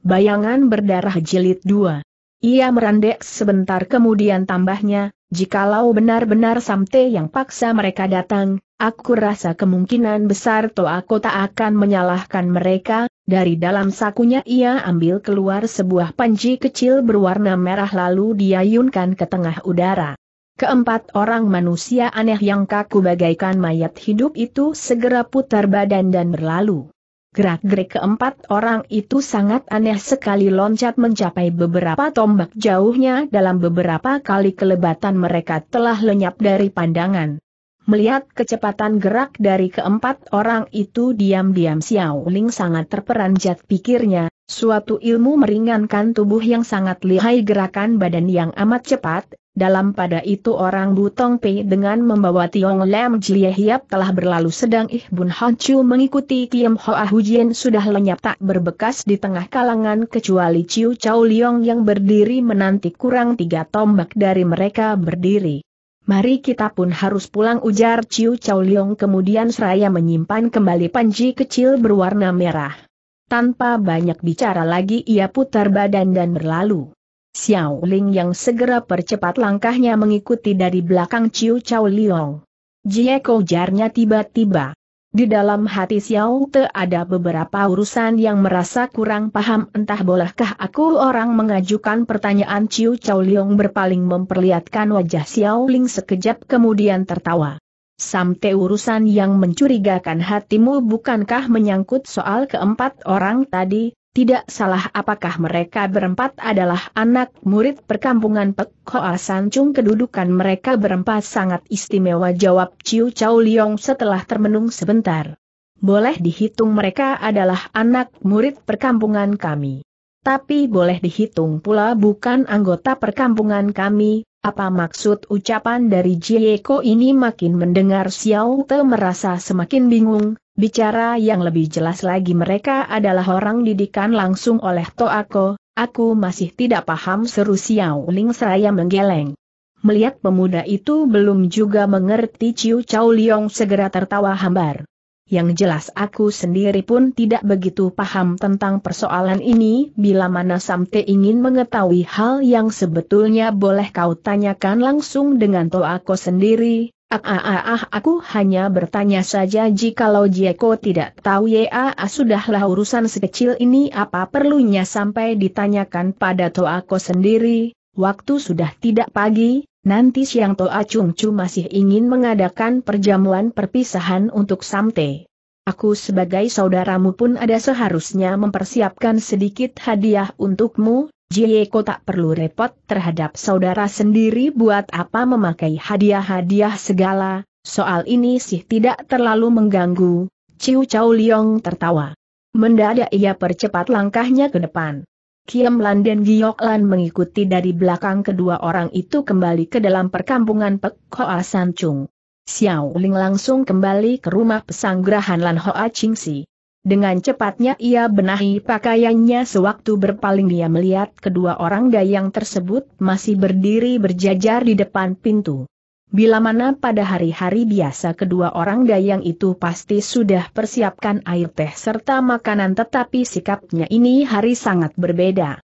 Bayangan berdarah jilid 2. Ia merandek sebentar kemudian tambahnya, jikalau benar-benar Samte yang paksa mereka datang, aku rasa kemungkinan besar aku tak akan menyalahkan mereka, dari dalam sakunya ia ambil keluar sebuah panji kecil berwarna merah lalu diayunkan ke tengah udara. Keempat orang manusia aneh yang kaku bagaikan mayat hidup itu segera putar badan dan berlalu. Gerak-gerik keempat orang itu sangat aneh sekali loncat mencapai beberapa tombak jauhnya dalam beberapa kali kelebatan mereka telah lenyap dari pandangan. Melihat kecepatan gerak dari keempat orang itu diam-diam Xiao Ling sangat terperanjat pikirnya, suatu ilmu meringankan tubuh yang sangat lihai gerakan badan yang amat cepat, dalam pada itu orang Butong Pei dengan membawa Tiong Lam Jie Hiap telah berlalu sedang Ih Bun Hon Chu mengikuti Kiem Hoa Hujian sudah lenyap tak berbekas di tengah kalangan kecuali Chiu Chau Liong yang berdiri menanti kurang tiga tombak dari mereka berdiri. Mari kita pun harus pulang ujar Chiu Chau Liong kemudian seraya menyimpan kembali panji kecil berwarna merah. Tanpa banyak bicara lagi ia putar badan dan berlalu. Xiao Ling yang segera percepat langkahnya mengikuti dari belakang Ciu Chao Liong. Jie Ko jarnya tiba-tiba. Di dalam hati Xiao Te ada beberapa urusan yang merasa kurang paham entah bolehkah aku orang mengajukan pertanyaan Ciu Chao Liong berpaling memperlihatkan wajah Xiao Ling sekejap kemudian tertawa. Sampai urusan yang mencurigakan hatimu bukankah menyangkut soal keempat orang tadi, tidak salah apakah mereka berempat adalah anak murid perkampungan Pek Hoa Sancung kedudukan mereka berempat sangat istimewa jawab Ciu Chow Liong setelah termenung sebentar. Boleh dihitung mereka adalah anak murid perkampungan kami. Tapi boleh dihitung pula bukan anggota perkampungan kami, apa maksud ucapan dari Jieko ini makin mendengar Xiao Te merasa semakin bingung, Bicara yang lebih jelas lagi mereka adalah orang didikan langsung oleh Toako, aku masih tidak paham seru Xiao Ling seraya menggeleng. Melihat pemuda itu belum juga mengerti Ciu Chow Liong segera tertawa hambar. Yang jelas aku sendiri pun tidak begitu paham tentang persoalan ini bila mana Samte ingin mengetahui hal yang sebetulnya boleh kau tanyakan langsung dengan Toako sendiri, Ah, ah, ah, ah aku hanya bertanya saja jikalau Jieko tidak tahu ya ah, ah, sudahlah urusan sekecil ini apa perlunya sampai ditanyakan pada toa Toako sendiri, waktu sudah tidak pagi, nanti siang Toa Chung Chu masih ingin mengadakan perjamuan perpisahan untuk Samte. Aku sebagai saudaramu pun ada seharusnya mempersiapkan sedikit hadiah untukmu, Jieko tak perlu repot terhadap saudara sendiri buat apa memakai hadiah-hadiah segala, soal ini sih tidak terlalu mengganggu, Ciu Chow Liong tertawa. Mendadak ia percepat langkahnya ke depan. Kiam Lan dan Giok Lan mengikuti dari belakang kedua orang itu kembali ke dalam perkampungan Pek Hoa San Chung. Xiao Ling langsung kembali ke rumah pesanggrahan Lan Hoa Ching Si. Dengan cepatnya ia benahi pakaiannya sewaktu berpaling dia melihat kedua orang dayang tersebut masih berdiri berjajar di depan pintu. Bila mana pada hari-hari biasa kedua orang dayang itu pasti sudah persiapkan air teh serta makanan tetapi sikapnya ini hari sangat berbeda.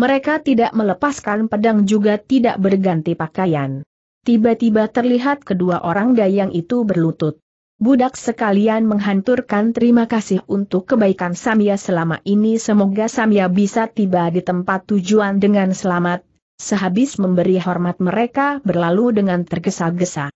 Mereka tidak melepaskan pedang juga tidak berganti pakaian. Tiba-tiba terlihat kedua orang dayang itu berlutut. Budak sekalian menghanturkan terima kasih untuk kebaikan Samia selama ini semoga Samia bisa tiba di tempat tujuan dengan selamat. Sehabis memberi hormat mereka berlalu dengan tergesa-gesa.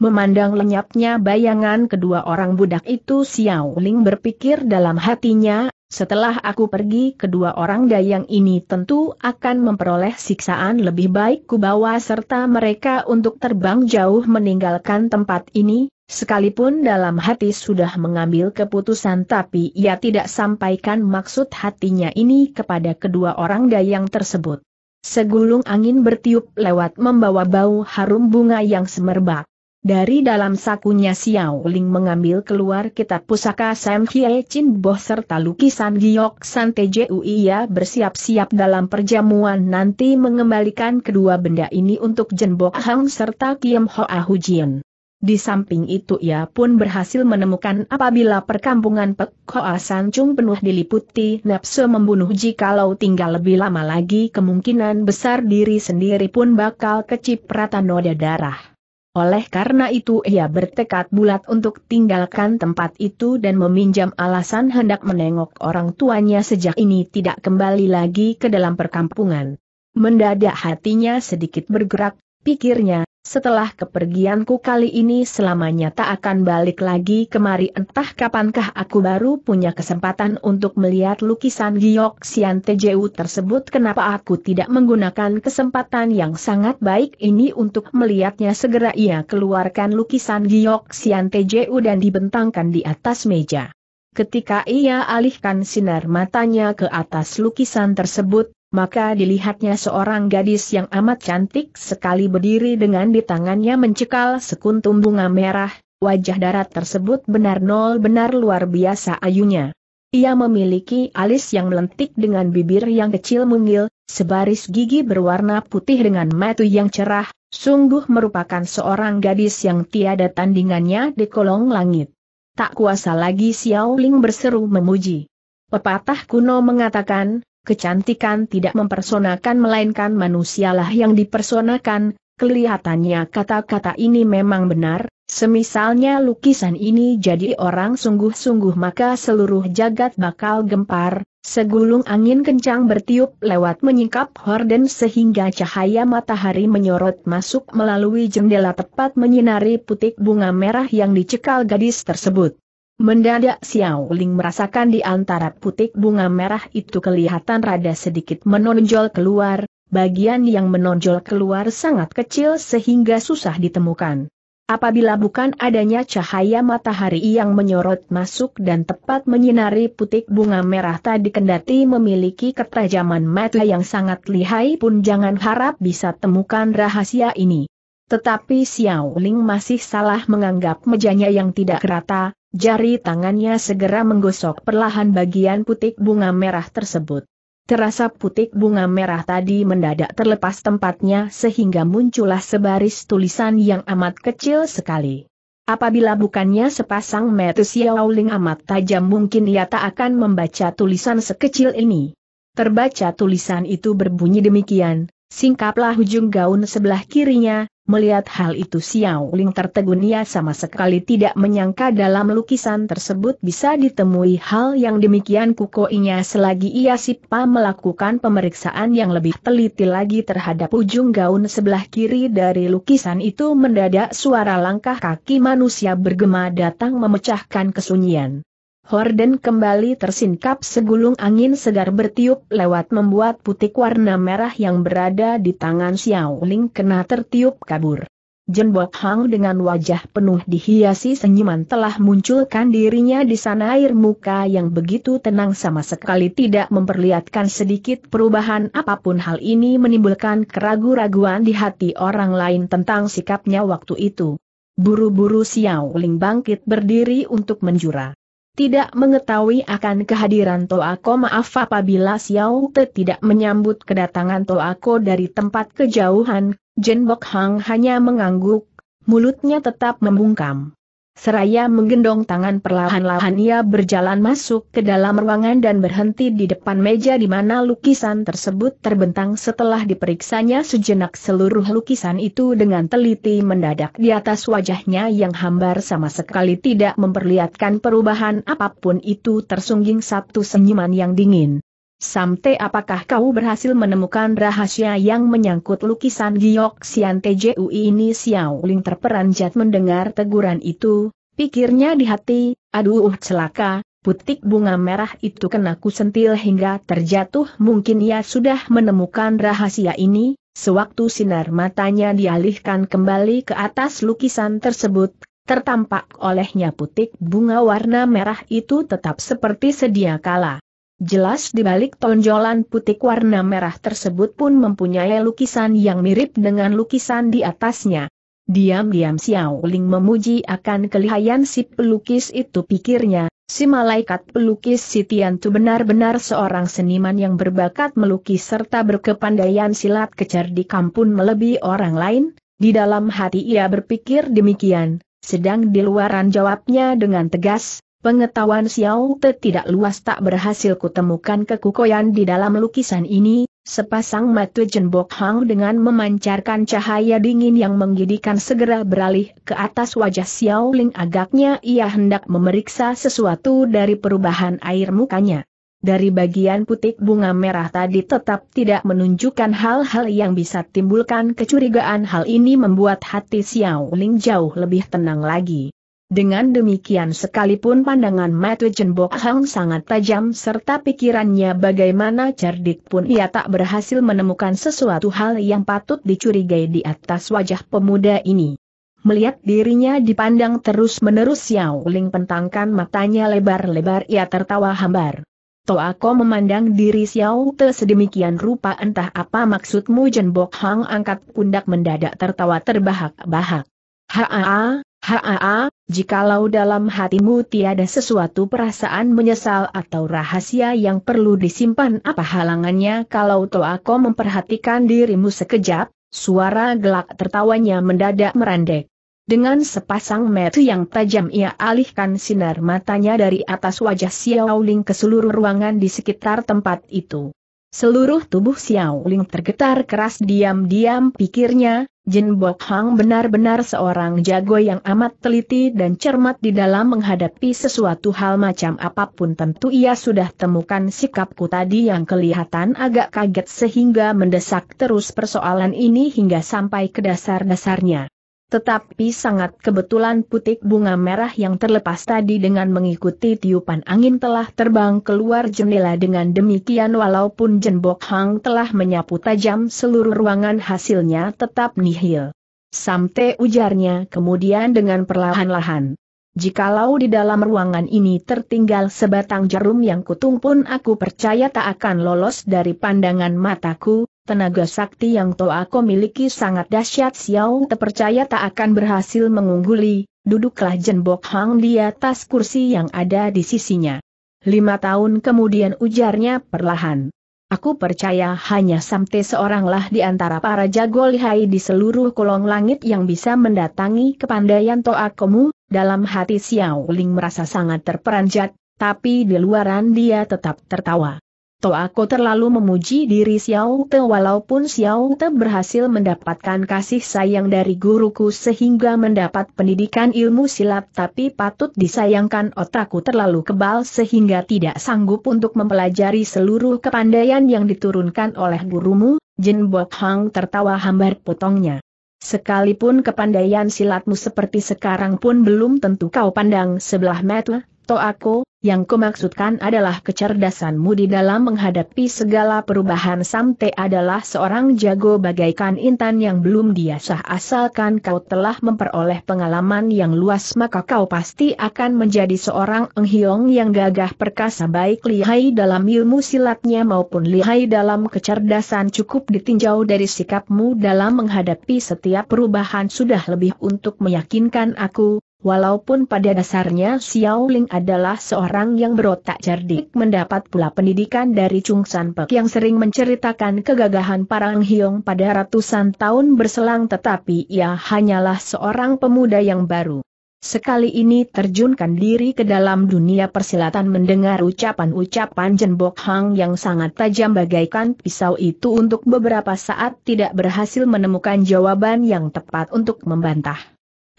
Memandang lenyapnya bayangan kedua orang budak itu Xiao Ling berpikir dalam hatinya, setelah aku pergi kedua orang dayang ini tentu akan memperoleh siksaan lebih baik kubawa serta mereka untuk terbang jauh meninggalkan tempat ini, sekalipun dalam hati sudah mengambil keputusan tapi ia tidak sampaikan maksud hatinya ini kepada kedua orang dayang tersebut. Segulung angin bertiup lewat membawa bau harum bunga yang semerbak. Dari dalam sakunya Xiao Ling mengambil keluar kitab pusaka Sam Hie Chin Boh serta lukisan Giok San Tju ia bersiap-siap dalam perjamuan nanti mengembalikan kedua benda ini untuk Jen Bo Hang serta Kiem Hoa Jin. Di samping itu ia pun berhasil menemukan apabila perkampungan Pek Hoa Chung penuh diliputi nafsu membunuh jikalau tinggal lebih lama lagi kemungkinan besar diri sendiri pun bakal kecipratan noda darah. Oleh karena itu ia bertekad bulat untuk tinggalkan tempat itu dan meminjam alasan hendak menengok orang tuanya sejak ini tidak kembali lagi ke dalam perkampungan. Mendadak hatinya sedikit bergerak, pikirnya, setelah kepergianku kali ini selamanya tak akan balik lagi kemari entah kapankah aku baru punya kesempatan untuk melihat lukisan Giok Sian Tejeu tersebut kenapa aku tidak menggunakan kesempatan yang sangat baik ini untuk melihatnya segera ia keluarkan lukisan Giok Sian Tejeu dan dibentangkan di atas meja. Ketika ia alihkan sinar matanya ke atas lukisan tersebut, maka dilihatnya seorang gadis yang amat cantik sekali berdiri dengan di tangannya mencekal sekuntum bunga merah, wajah darat tersebut benar-nol benar luar biasa ayunya. Ia memiliki alis yang melentik dengan bibir yang kecil mungil, sebaris gigi berwarna putih dengan mata yang cerah, sungguh merupakan seorang gadis yang tiada tandingannya di kolong langit. Tak kuasa lagi Xiao Ling berseru memuji. Pepatah kuno mengatakan, kecantikan tidak mempersonakan melainkan manusialah yang dipersonakan, kelihatannya kata-kata ini memang benar, semisalnya lukisan ini jadi orang sungguh-sungguh maka seluruh jagat bakal gempar, segulung angin kencang bertiup lewat menyingkap horden sehingga cahaya matahari menyorot masuk melalui jendela tepat menyinari putik bunga merah yang dicekal gadis tersebut. Mendadak Xiao Ling merasakan di antara putik bunga merah itu kelihatan rada sedikit menonjol keluar, bagian yang menonjol keluar sangat kecil sehingga susah ditemukan. Apabila bukan adanya cahaya matahari yang menyorot masuk dan tepat menyinari putik bunga merah tadi kendati memiliki ketajaman mata yang sangat lihai pun jangan harap bisa temukan rahasia ini. Tetapi Xiao Ling masih salah menganggap mejanya yang tidak rata, Jari tangannya segera menggosok perlahan bagian putik bunga merah tersebut. Terasa putik bunga merah tadi mendadak terlepas tempatnya sehingga muncullah sebaris tulisan yang amat kecil sekali. Apabila bukannya sepasang mata Xiaoling amat tajam mungkin ia tak akan membaca tulisan sekecil ini. Terbaca tulisan itu berbunyi demikian, singkaplah ujung gaun sebelah kirinya, Melihat hal itu Xiao Ling tertegun ia sama sekali tidak menyangka dalam lukisan tersebut bisa ditemui hal yang demikian kukoinya selagi ia sipa melakukan pemeriksaan yang lebih teliti lagi terhadap ujung gaun sebelah kiri dari lukisan itu mendadak suara langkah kaki manusia bergema datang memecahkan kesunyian. Horden kembali tersingkap segulung angin segar bertiup lewat membuat putik warna merah yang berada di tangan Xiao Ling kena tertiup kabur. Jen Jenbok Hang dengan wajah penuh dihiasi senyuman telah munculkan dirinya di sana air muka yang begitu tenang sama sekali tidak memperlihatkan sedikit perubahan apapun hal ini menimbulkan keraguan-raguan di hati orang lain tentang sikapnya waktu itu. Buru-buru Xiao Ling bangkit berdiri untuk menjura tidak mengetahui akan kehadiran Toako maaf apabila Xiao Te tidak menyambut kedatangan Toako dari tempat kejauhan, Jenbok Hang hanya mengangguk, mulutnya tetap membungkam. Seraya menggendong tangan perlahan-lahan ia berjalan masuk ke dalam ruangan dan berhenti di depan meja di mana lukisan tersebut terbentang setelah diperiksanya sejenak seluruh lukisan itu dengan teliti mendadak di atas wajahnya yang hambar sama sekali tidak memperlihatkan perubahan apapun itu tersungging satu senyuman yang dingin. Samte apakah kau berhasil menemukan rahasia yang menyangkut lukisan Giok Sian TJU ini Xiao Ling terperanjat mendengar teguran itu, pikirnya di hati, aduh celaka, putik bunga merah itu kena kusentil hingga terjatuh mungkin ia sudah menemukan rahasia ini, sewaktu sinar matanya dialihkan kembali ke atas lukisan tersebut, tertampak olehnya putik bunga warna merah itu tetap seperti sedia kala. Jelas di balik tonjolan putih warna merah tersebut pun mempunyai lukisan yang mirip dengan lukisan di atasnya. Diam-diam Xiao Ling memuji akan kelihayan si pelukis itu pikirnya, si malaikat pelukis si Tian benar-benar seorang seniman yang berbakat melukis serta berkepandaian silat kecer di kampung melebihi orang lain, di dalam hati ia berpikir demikian, sedang di luaran jawabnya dengan tegas, Pengetahuan Xiao Te tidak luas tak berhasil kutemukan kekukoyan di dalam lukisan ini, sepasang mata jenbok Hang dengan memancarkan cahaya dingin yang menggidikan segera beralih ke atas wajah Xiao Ling agaknya ia hendak memeriksa sesuatu dari perubahan air mukanya. Dari bagian putik bunga merah tadi tetap tidak menunjukkan hal-hal yang bisa timbulkan kecurigaan hal ini membuat hati Xiao Ling jauh lebih tenang lagi. Dengan demikian sekalipun pandangan Matu Jenbok Hang sangat tajam serta pikirannya bagaimana cerdik pun ia tak berhasil menemukan sesuatu hal yang patut dicurigai di atas wajah pemuda ini. Melihat dirinya dipandang terus-menerus Xiao Ling pentangkan matanya lebar-lebar ia tertawa hambar. Toako memandang diri Xiao Te sedemikian rupa entah apa maksudmu Jenbok Hang angkat pundak mendadak tertawa terbahak-bahak. Haa, Haa, jikalau dalam hatimu tiada sesuatu perasaan menyesal atau rahasia yang perlu disimpan apa halangannya kalau Toako memperhatikan dirimu sekejap, suara gelak tertawanya mendadak merandek. Dengan sepasang mata yang tajam ia alihkan sinar matanya dari atas wajah Xiao Xiaoling ke seluruh ruangan di sekitar tempat itu. Seluruh tubuh Xiao Ling tergetar keras diam-diam pikirnya, Jin Bok Hang benar-benar seorang jago yang amat teliti dan cermat di dalam menghadapi sesuatu hal macam apapun tentu ia sudah temukan sikapku tadi yang kelihatan agak kaget sehingga mendesak terus persoalan ini hingga sampai ke dasar-dasarnya. Tetapi sangat kebetulan putik bunga merah yang terlepas tadi dengan mengikuti tiupan angin telah terbang keluar jendela dengan demikian walaupun Jenbok Hang telah menyapu tajam seluruh ruangan hasilnya tetap nihil. Samte ujarnya kemudian dengan perlahan-lahan. Jikalau di dalam ruangan ini tertinggal sebatang jarum yang kutung pun aku percaya tak akan lolos dari pandangan mataku, Tenaga sakti yang Toa aku miliki sangat dahsyat Xiao terpercaya tak akan berhasil mengungguli, duduklah Jenbok Hang di atas kursi yang ada di sisinya. Lima tahun kemudian ujarnya perlahan. Aku percaya hanya Samte seoranglah di antara para jago lihai di seluruh kolong langit yang bisa mendatangi kepandaian Toa Komu, dalam hati Xiao Ling merasa sangat terperanjat, tapi di luaran dia tetap tertawa. To aku terlalu memuji diri Xiao Te walaupun Xiao Te berhasil mendapatkan kasih sayang dari guruku sehingga mendapat pendidikan ilmu silat tapi patut disayangkan otakku terlalu kebal sehingga tidak sanggup untuk mempelajari seluruh kepandaian yang diturunkan oleh gurumu, Jin Bok Hang tertawa hambar potongnya. Sekalipun kepandaian silatmu seperti sekarang pun belum tentu kau pandang sebelah mata, to aku, yang kumaksudkan adalah kecerdasanmu di dalam menghadapi segala perubahan Samte adalah seorang jago bagaikan intan yang belum diasah. asalkan kau telah memperoleh pengalaman yang luas maka kau pasti akan menjadi seorang enghiong yang gagah perkasa baik lihai dalam ilmu silatnya maupun lihai dalam kecerdasan cukup ditinjau dari sikapmu dalam menghadapi setiap perubahan sudah lebih untuk meyakinkan aku, Walaupun pada dasarnya Xiao Ling adalah seorang yang berotak cerdik mendapat pula pendidikan dari Chung San Pek yang sering menceritakan kegagahan Parang Hiong pada ratusan tahun berselang tetapi ia hanyalah seorang pemuda yang baru. Sekali ini terjunkan diri ke dalam dunia persilatan mendengar ucapan-ucapan Jenbok Hang yang sangat tajam bagaikan pisau itu untuk beberapa saat tidak berhasil menemukan jawaban yang tepat untuk membantah.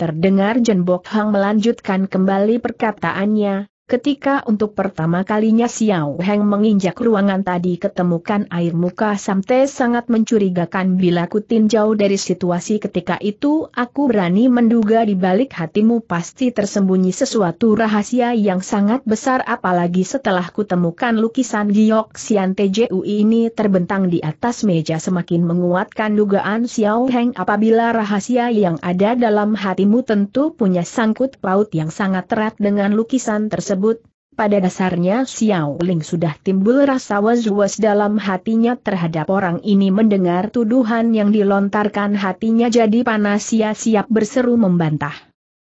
Terdengar Jenbok Hang melanjutkan kembali perkataannya, Ketika untuk pertama kalinya Xiao Heng menginjak ruangan tadi ketemukan air muka Samte sangat mencurigakan bila kutin jauh dari situasi ketika itu aku berani menduga di balik hatimu pasti tersembunyi sesuatu rahasia yang sangat besar apalagi setelah kutemukan lukisan Giok Sian TJU ini terbentang di atas meja semakin menguatkan dugaan Xiao Heng apabila rahasia yang ada dalam hatimu tentu punya sangkut paut yang sangat erat dengan lukisan tersebut tersebut, pada dasarnya Xiao Ling sudah timbul rasa was-was dalam hatinya terhadap orang ini mendengar tuduhan yang dilontarkan hatinya jadi panas siap-siap berseru membantah.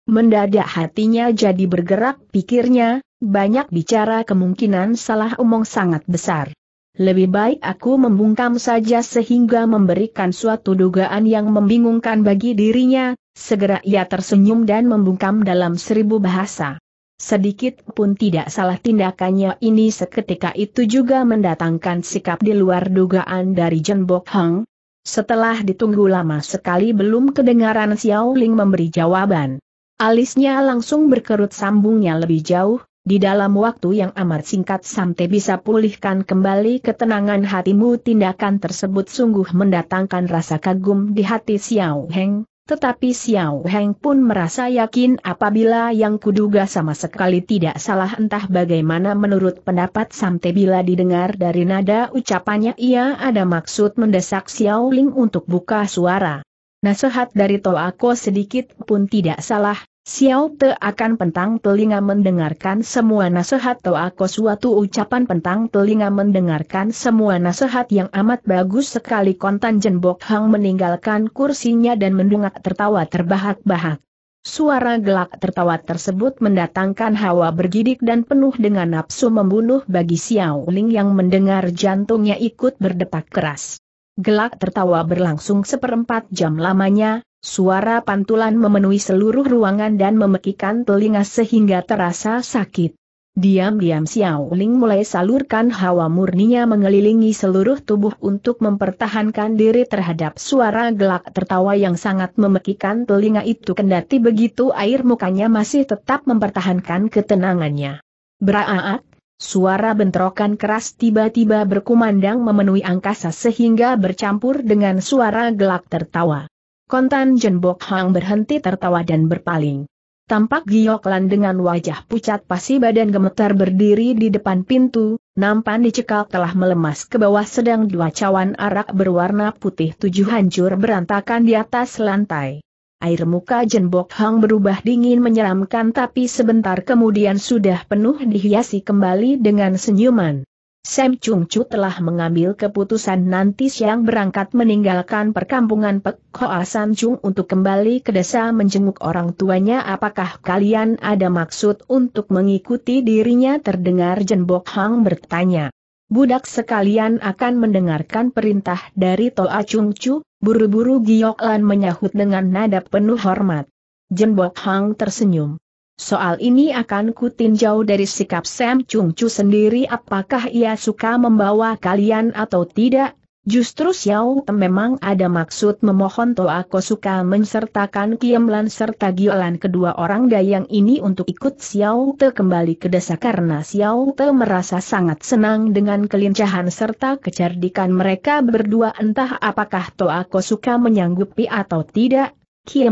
Mendadak hatinya jadi bergerak pikirnya, banyak bicara kemungkinan salah omong sangat besar. Lebih baik aku membungkam saja sehingga memberikan suatu dugaan yang membingungkan bagi dirinya, segera ia tersenyum dan membungkam dalam seribu bahasa. Sedikit pun tidak salah tindakannya ini seketika itu juga mendatangkan sikap di luar dugaan dari Jen Bok Hang. Setelah ditunggu lama sekali belum kedengaran Xiao Ling memberi jawaban. Alisnya langsung berkerut sambungnya lebih jauh, di dalam waktu yang amat singkat sampai bisa pulihkan kembali ketenangan hatimu tindakan tersebut sungguh mendatangkan rasa kagum di hati Xiao Heng, tetapi Xiao Heng pun merasa yakin apabila yang kuduga sama sekali tidak salah entah bagaimana menurut pendapat Samte bila didengar dari nada ucapannya ia ada maksud mendesak Xiao Ling untuk buka suara. Nasihat dari Toako sedikit pun tidak salah, Xiao Te akan pentang telinga mendengarkan semua nasihat atau aku suatu ucapan pentang telinga mendengarkan semua nasihat yang amat bagus sekali kontan Jenbok Hang meninggalkan kursinya dan mendungak tertawa terbahak-bahak. Suara gelak tertawa tersebut mendatangkan hawa bergidik dan penuh dengan nafsu membunuh bagi Xiao Ling yang mendengar jantungnya ikut berdetak keras. Gelak tertawa berlangsung seperempat jam lamanya, Suara pantulan memenuhi seluruh ruangan dan memekikan telinga sehingga terasa sakit. Diam-diam Xiao Ling mulai salurkan hawa murninya mengelilingi seluruh tubuh untuk mempertahankan diri terhadap suara gelak tertawa yang sangat memekikan telinga itu kendati begitu air mukanya masih tetap mempertahankan ketenangannya. Beraak, suara bentrokan keras tiba-tiba berkumandang memenuhi angkasa sehingga bercampur dengan suara gelak tertawa. Kontan jenbok Hang berhenti tertawa dan berpaling. Tampak gioklan dengan wajah pucat pasi badan gemetar berdiri di depan pintu, nampan dicekal telah melemas ke bawah sedang dua cawan arak berwarna putih tujuh hancur berantakan di atas lantai. Air muka jenbok Hang berubah dingin menyeramkan tapi sebentar kemudian sudah penuh dihiasi kembali dengan senyuman. Sam Chung Chu telah mengambil keputusan nanti siang berangkat meninggalkan perkampungan Pek Hoa Sam Chung untuk kembali ke desa menjenguk orang tuanya apakah kalian ada maksud untuk mengikuti dirinya terdengar Jenbok Hang bertanya. Budak sekalian akan mendengarkan perintah dari Toa Chung Chu, buru-buru Giok Lan menyahut dengan nada penuh hormat. Jenbok Hang tersenyum. Soal ini akan kutinjau dari sikap Sam Chung Chu sendiri apakah ia suka membawa kalian atau tidak. Justru Xiao Tem memang ada maksud memohon Ko suka mensertakan Lan serta Giolan kedua orang dayang ini untuk ikut Xiao Te kembali ke desa karena Xiao Te merasa sangat senang dengan kelincahan serta kecerdikan mereka berdua entah apakah Ko suka menyanggupi atau tidak.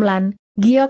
Lan.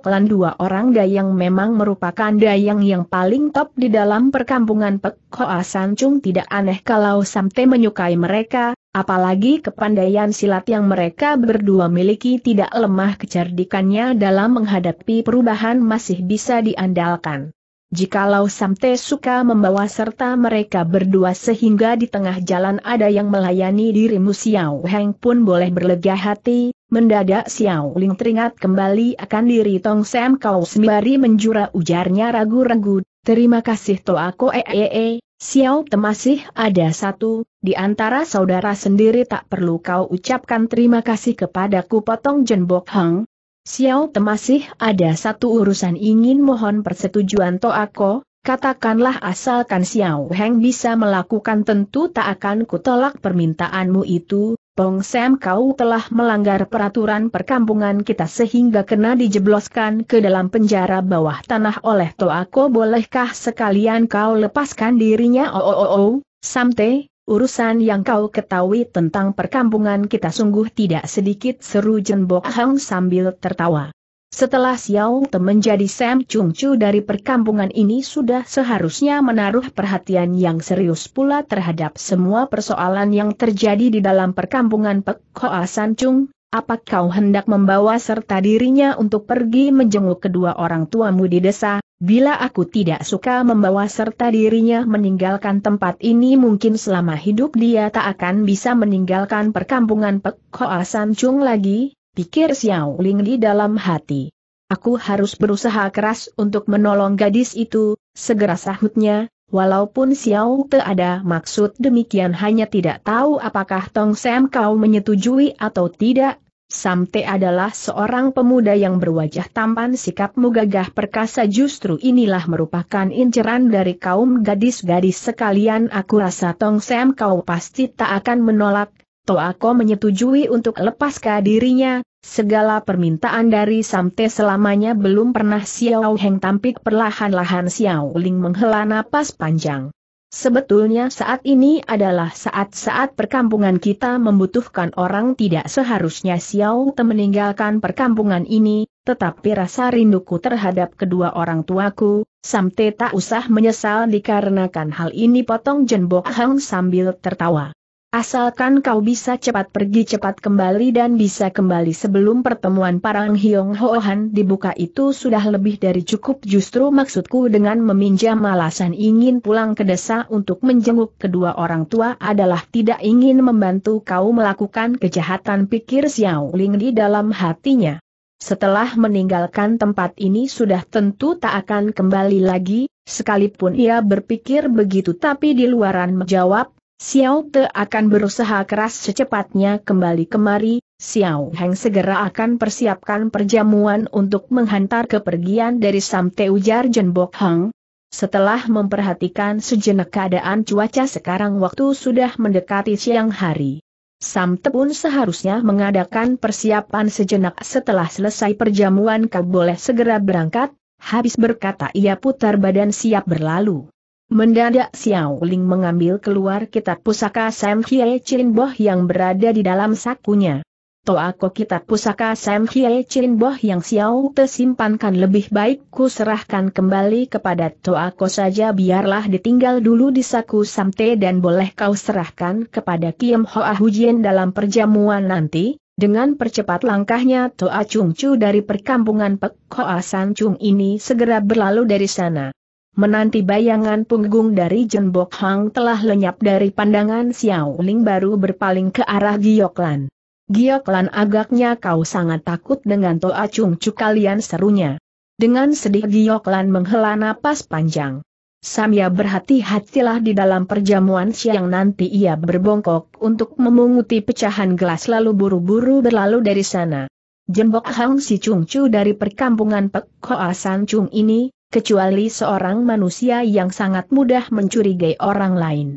Lan dua orang Dayang memang merupakan Dayang yang paling top di dalam perkampungan Pek Hoa Sancung tidak aneh kalau Samte menyukai mereka, apalagi kepandaian silat yang mereka berdua miliki tidak lemah kecerdikannya dalam menghadapi perubahan masih bisa diandalkan. Jikalau Samte suka membawa serta mereka berdua sehingga di tengah jalan ada yang melayani dirimu Xiao Heng pun boleh berlega hati, Mendadak Xiao Ling teringat kembali akan diri Tong Sam Kau sembari menjura ujarnya ragu-ragu, terima kasih to aku ee, Xiao Te masih ada satu, di antara saudara sendiri tak perlu kau ucapkan terima kasih kepadaku potong jenbok hang. Xiao Te masih ada satu urusan ingin mohon persetujuan to aku, katakanlah asalkan Xiao Heng bisa melakukan tentu tak akan kutolak permintaanmu itu, Pong Sam kau telah melanggar peraturan perkampungan kita sehingga kena dijebloskan ke dalam penjara bawah tanah oleh Toako bolehkah sekalian kau lepaskan dirinya oh oh oh, oh. Samte, urusan yang kau ketahui tentang perkampungan kita sungguh tidak sedikit seru Jenbok Hang sambil tertawa. Setelah Xiao Te menjadi Sam Chung Chu dari perkampungan ini sudah seharusnya menaruh perhatian yang serius pula terhadap semua persoalan yang terjadi di dalam perkampungan Pek Hoa San Chung, apa kau hendak membawa serta dirinya untuk pergi menjenguk kedua orang tuamu di desa, bila aku tidak suka membawa serta dirinya meninggalkan tempat ini mungkin selama hidup dia tak akan bisa meninggalkan perkampungan Pek Hoa San Chung lagi, pikir Xiao Ling di dalam hati. Aku harus berusaha keras untuk menolong gadis itu, segera sahutnya, walaupun Xiao Te ada maksud demikian hanya tidak tahu apakah Tong Sam kau menyetujui atau tidak. Sam Te adalah seorang pemuda yang berwajah tampan sikapmu gagah perkasa justru inilah merupakan inceran dari kaum gadis-gadis sekalian aku rasa Tong Sam kau pasti tak akan menolak, Toako menyetujui untuk lepaskan dirinya, segala permintaan dari Samte selamanya belum pernah Xiao Heng tampik perlahan-lahan Xiao Ling menghela napas panjang. Sebetulnya saat ini adalah saat-saat perkampungan kita membutuhkan orang tidak seharusnya Xiao Te meninggalkan perkampungan ini, tetapi rasa rinduku terhadap kedua orang tuaku, Samte tak usah menyesal dikarenakan hal ini potong Jenbok Hang sambil tertawa. Asalkan kau bisa cepat pergi cepat kembali dan bisa kembali sebelum pertemuan Parang Hiong Hohan dibuka itu sudah lebih dari cukup justru maksudku dengan meminjam alasan ingin pulang ke desa untuk menjenguk kedua orang tua adalah tidak ingin membantu kau melakukan kejahatan pikir Xiao Ling di dalam hatinya. Setelah meninggalkan tempat ini sudah tentu tak akan kembali lagi, sekalipun ia berpikir begitu tapi di luaran menjawab, Xiao Te akan berusaha keras secepatnya kembali kemari, Xiao Heng segera akan persiapkan perjamuan untuk menghantar kepergian dari Sam Te ujar Jenbok Hang. Setelah memperhatikan sejenak keadaan cuaca sekarang waktu sudah mendekati siang hari. Samte pun seharusnya mengadakan persiapan sejenak setelah selesai perjamuan kau boleh segera berangkat, habis berkata ia putar badan siap berlalu. Mendadak Xiao Ling mengambil keluar kitab pusaka Sam Hie Chin Boh yang berada di dalam sakunya. aku kitab pusaka Sam Hie Chin Boh yang Xiao Te simpankan lebih baik ku serahkan kembali kepada aku saja biarlah ditinggal dulu di saku Samte dan boleh kau serahkan kepada Kim Hoa Hujin dalam perjamuan nanti. Dengan percepat langkahnya Toa Chung Chu dari perkampungan Pek Hoa San Chung ini segera berlalu dari sana menanti bayangan punggung dari Jen Hang telah lenyap dari pandangan Xiao Ling baru berpaling ke arah Gioklan. Gioklan agaknya kau sangat takut dengan Toa Chung Chu kalian serunya. Dengan sedih Gioklan menghela napas panjang. Samya berhati-hatilah di dalam perjamuan siang nanti ia berbongkok untuk memunguti pecahan gelas lalu buru-buru berlalu dari sana. Jembok Hang Si Chung Chu dari perkampungan Pek Hoa San Chung ini, kecuali seorang manusia yang sangat mudah mencurigai orang lain.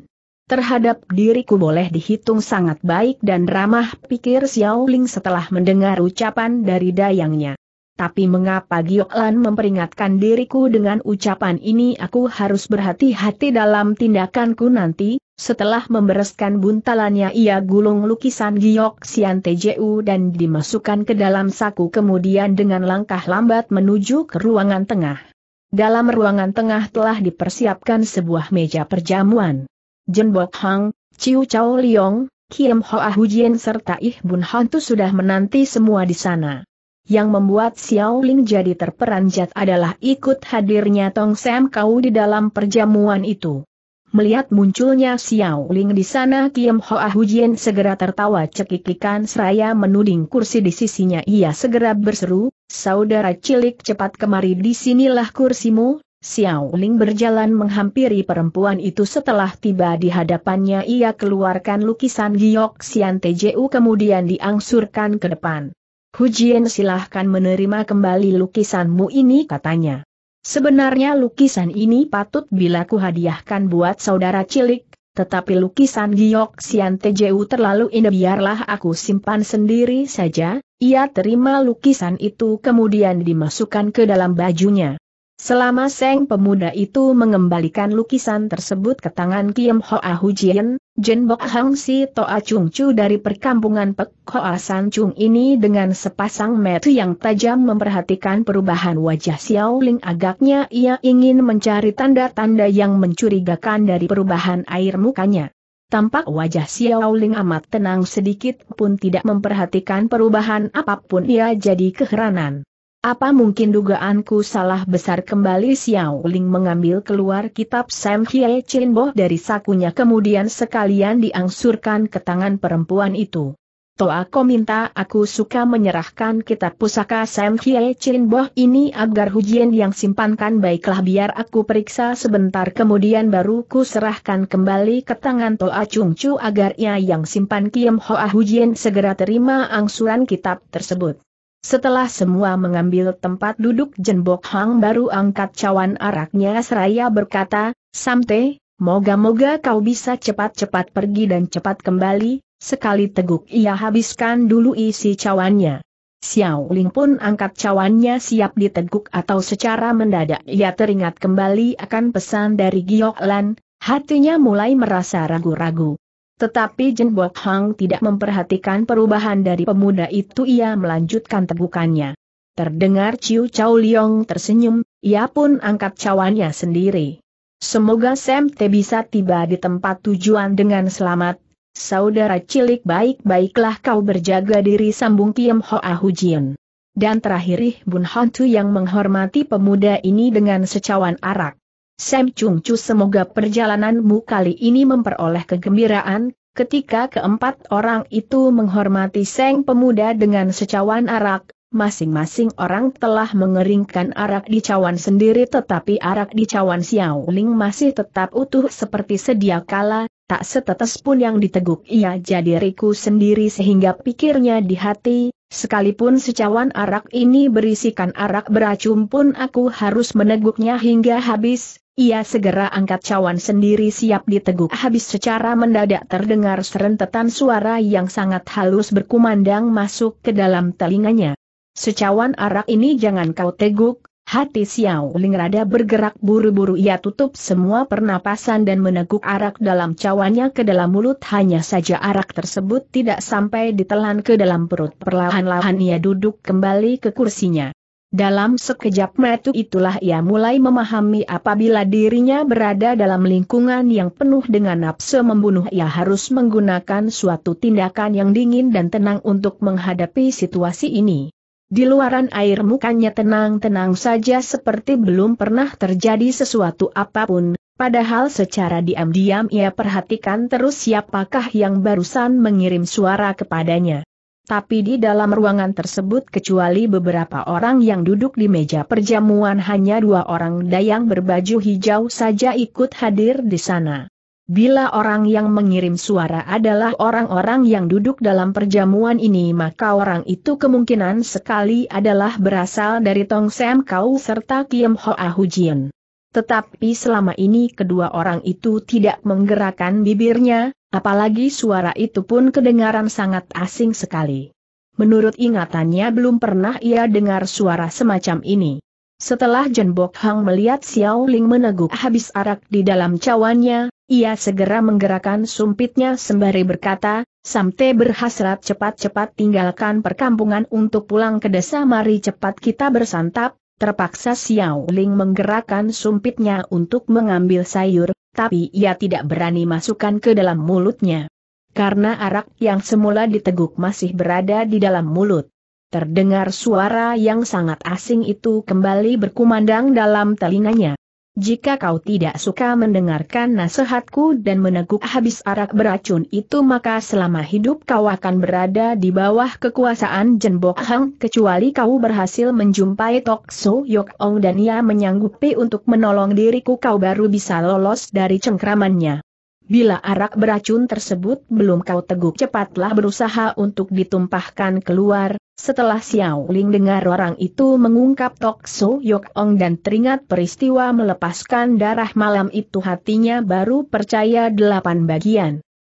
Terhadap diriku boleh dihitung sangat baik dan ramah pikir Xiao Ling setelah mendengar ucapan dari dayangnya. Tapi mengapa Lan memperingatkan diriku dengan ucapan ini aku harus berhati-hati dalam tindakanku nanti, setelah membereskan buntalannya ia gulung lukisan Giok Sian TJU dan dimasukkan ke dalam saku kemudian dengan langkah lambat menuju ke ruangan tengah dalam ruangan tengah telah dipersiapkan sebuah meja perjamuan. Jen Bok Hang, Chiu Chao Liong, Kim Ah Hujian serta Ih Bun Han tu sudah menanti semua di sana. Yang membuat Xiao Ling jadi terperanjat adalah ikut hadirnya Tong Sam Kau di dalam perjamuan itu. Melihat munculnya Xiao Ling di sana Kim Ah Hujian segera tertawa cekikikan seraya menuding kursi di sisinya ia segera berseru, Saudara cilik cepat kemari di sinilah kursimu, Xiao Ling berjalan menghampiri perempuan itu setelah tiba di hadapannya ia keluarkan lukisan Giok Sian Tju kemudian diangsurkan ke depan. Hu Jian silahkan menerima kembali lukisanmu ini katanya. Sebenarnya lukisan ini patut bila kuhadiahkan buat saudara cilik, tetapi lukisan Giok Sian Teju terlalu indah biarlah aku simpan sendiri saja, ia terima lukisan itu kemudian dimasukkan ke dalam bajunya. Selama Seng pemuda itu mengembalikan lukisan tersebut ke tangan Kiem Hoa ah Hujian, Jen Bok Hang Si Toa ah Chung Chu dari perkampungan Pek Hoa ah San Chung ini dengan sepasang mata yang tajam memperhatikan perubahan wajah Xiao Ling agaknya ia ingin mencari tanda-tanda yang mencurigakan dari perubahan air mukanya. Tampak wajah Xiao Ling amat tenang sedikit pun tidak memperhatikan perubahan apapun ia jadi keheranan. Apa mungkin dugaanku salah besar kembali Xiao Ling mengambil keluar kitab Sam Hye Chin Bo dari sakunya kemudian sekalian diangsurkan ke tangan perempuan itu. Toa aku minta aku suka menyerahkan kitab pusaka Sam Hye Chin Bo ini agar hujian yang simpankan baiklah biar aku periksa sebentar kemudian baru ku serahkan kembali ke tangan Toa Chung Chu agar ia yang simpan Kiem Hoa Hujian segera terima angsuran kitab tersebut. Setelah semua mengambil tempat duduk Jenbok Hang baru angkat cawan araknya seraya berkata, Samte, moga-moga kau bisa cepat-cepat pergi dan cepat kembali, sekali teguk ia habiskan dulu isi cawannya. Xiao Ling pun angkat cawannya siap diteguk atau secara mendadak ia teringat kembali akan pesan dari Giok Lan, hatinya mulai merasa ragu-ragu. Tetapi Jin Bok Hang tidak memperhatikan perubahan dari pemuda itu ia melanjutkan tegukannya. Terdengar Ciu Chow Liong tersenyum, ia pun angkat cawannya sendiri. Semoga Sam T bisa tiba di tempat tujuan dengan selamat. Saudara cilik baik-baiklah kau berjaga diri sambung Kiem Ahu Jin. Dan terakhir Bun Hantu yang menghormati pemuda ini dengan secawan arak. Sam Chung Chu semoga perjalananmu kali ini memperoleh kegembiraan, ketika keempat orang itu menghormati Seng Pemuda dengan secawan arak, masing-masing orang telah mengeringkan arak di cawan sendiri tetapi arak di cawan Xiao Ling masih tetap utuh seperti sedia kala, tak setetes pun yang diteguk ia jadi riku sendiri sehingga pikirnya di hati, Sekalipun secawan arak ini berisikan arak beracun pun aku harus meneguknya hingga habis, ia segera angkat cawan sendiri siap diteguk habis secara mendadak terdengar serentetan suara yang sangat halus berkumandang masuk ke dalam telinganya. Secawan arak ini jangan kau teguk, hati Xiao Ling rada bergerak buru-buru ia tutup semua pernapasan dan meneguk arak dalam cawannya ke dalam mulut hanya saja arak tersebut tidak sampai ditelan ke dalam perut perlahan-lahan ia duduk kembali ke kursinya. Dalam sekejap mata itulah ia mulai memahami apabila dirinya berada dalam lingkungan yang penuh dengan nafsu membunuh ia harus menggunakan suatu tindakan yang dingin dan tenang untuk menghadapi situasi ini. Di luaran air mukanya tenang-tenang saja seperti belum pernah terjadi sesuatu apapun, padahal secara diam-diam ia perhatikan terus siapakah yang barusan mengirim suara kepadanya. Tapi di dalam ruangan tersebut kecuali beberapa orang yang duduk di meja perjamuan hanya dua orang dayang berbaju hijau saja ikut hadir di sana. Bila orang yang mengirim suara adalah orang-orang yang duduk dalam perjamuan ini maka orang itu kemungkinan sekali adalah berasal dari Tong Sam Kau serta Kiem Hoa Hujian. Tetapi selama ini kedua orang itu tidak menggerakkan bibirnya, Apalagi suara itu pun kedengaran sangat asing sekali. Menurut ingatannya belum pernah ia dengar suara semacam ini. Setelah Jen Bok Hang melihat Xiao Ling meneguk habis arak di dalam cawannya, ia segera menggerakkan sumpitnya sembari berkata, Samte berhasrat cepat-cepat tinggalkan perkampungan untuk pulang ke desa mari cepat kita bersantap, terpaksa Xiao Ling menggerakkan sumpitnya untuk mengambil sayur, tapi ia tidak berani masukkan ke dalam mulutnya. Karena arak yang semula diteguk masih berada di dalam mulut. Terdengar suara yang sangat asing itu kembali berkumandang dalam telinganya. Jika kau tidak suka mendengarkan nasihatku dan meneguk habis arak beracun itu maka selama hidup kau akan berada di bawah kekuasaan Jenbok Hang kecuali kau berhasil menjumpai Tok So Yok Ong dan ia menyanggupi untuk menolong diriku kau baru bisa lolos dari cengkramannya. Bila arak beracun tersebut belum kau teguk cepatlah berusaha untuk ditumpahkan keluar, setelah Xiao Ling dengar orang itu mengungkap Tok So Yok Ong dan teringat peristiwa melepaskan darah malam itu hatinya baru percaya delapan bagian.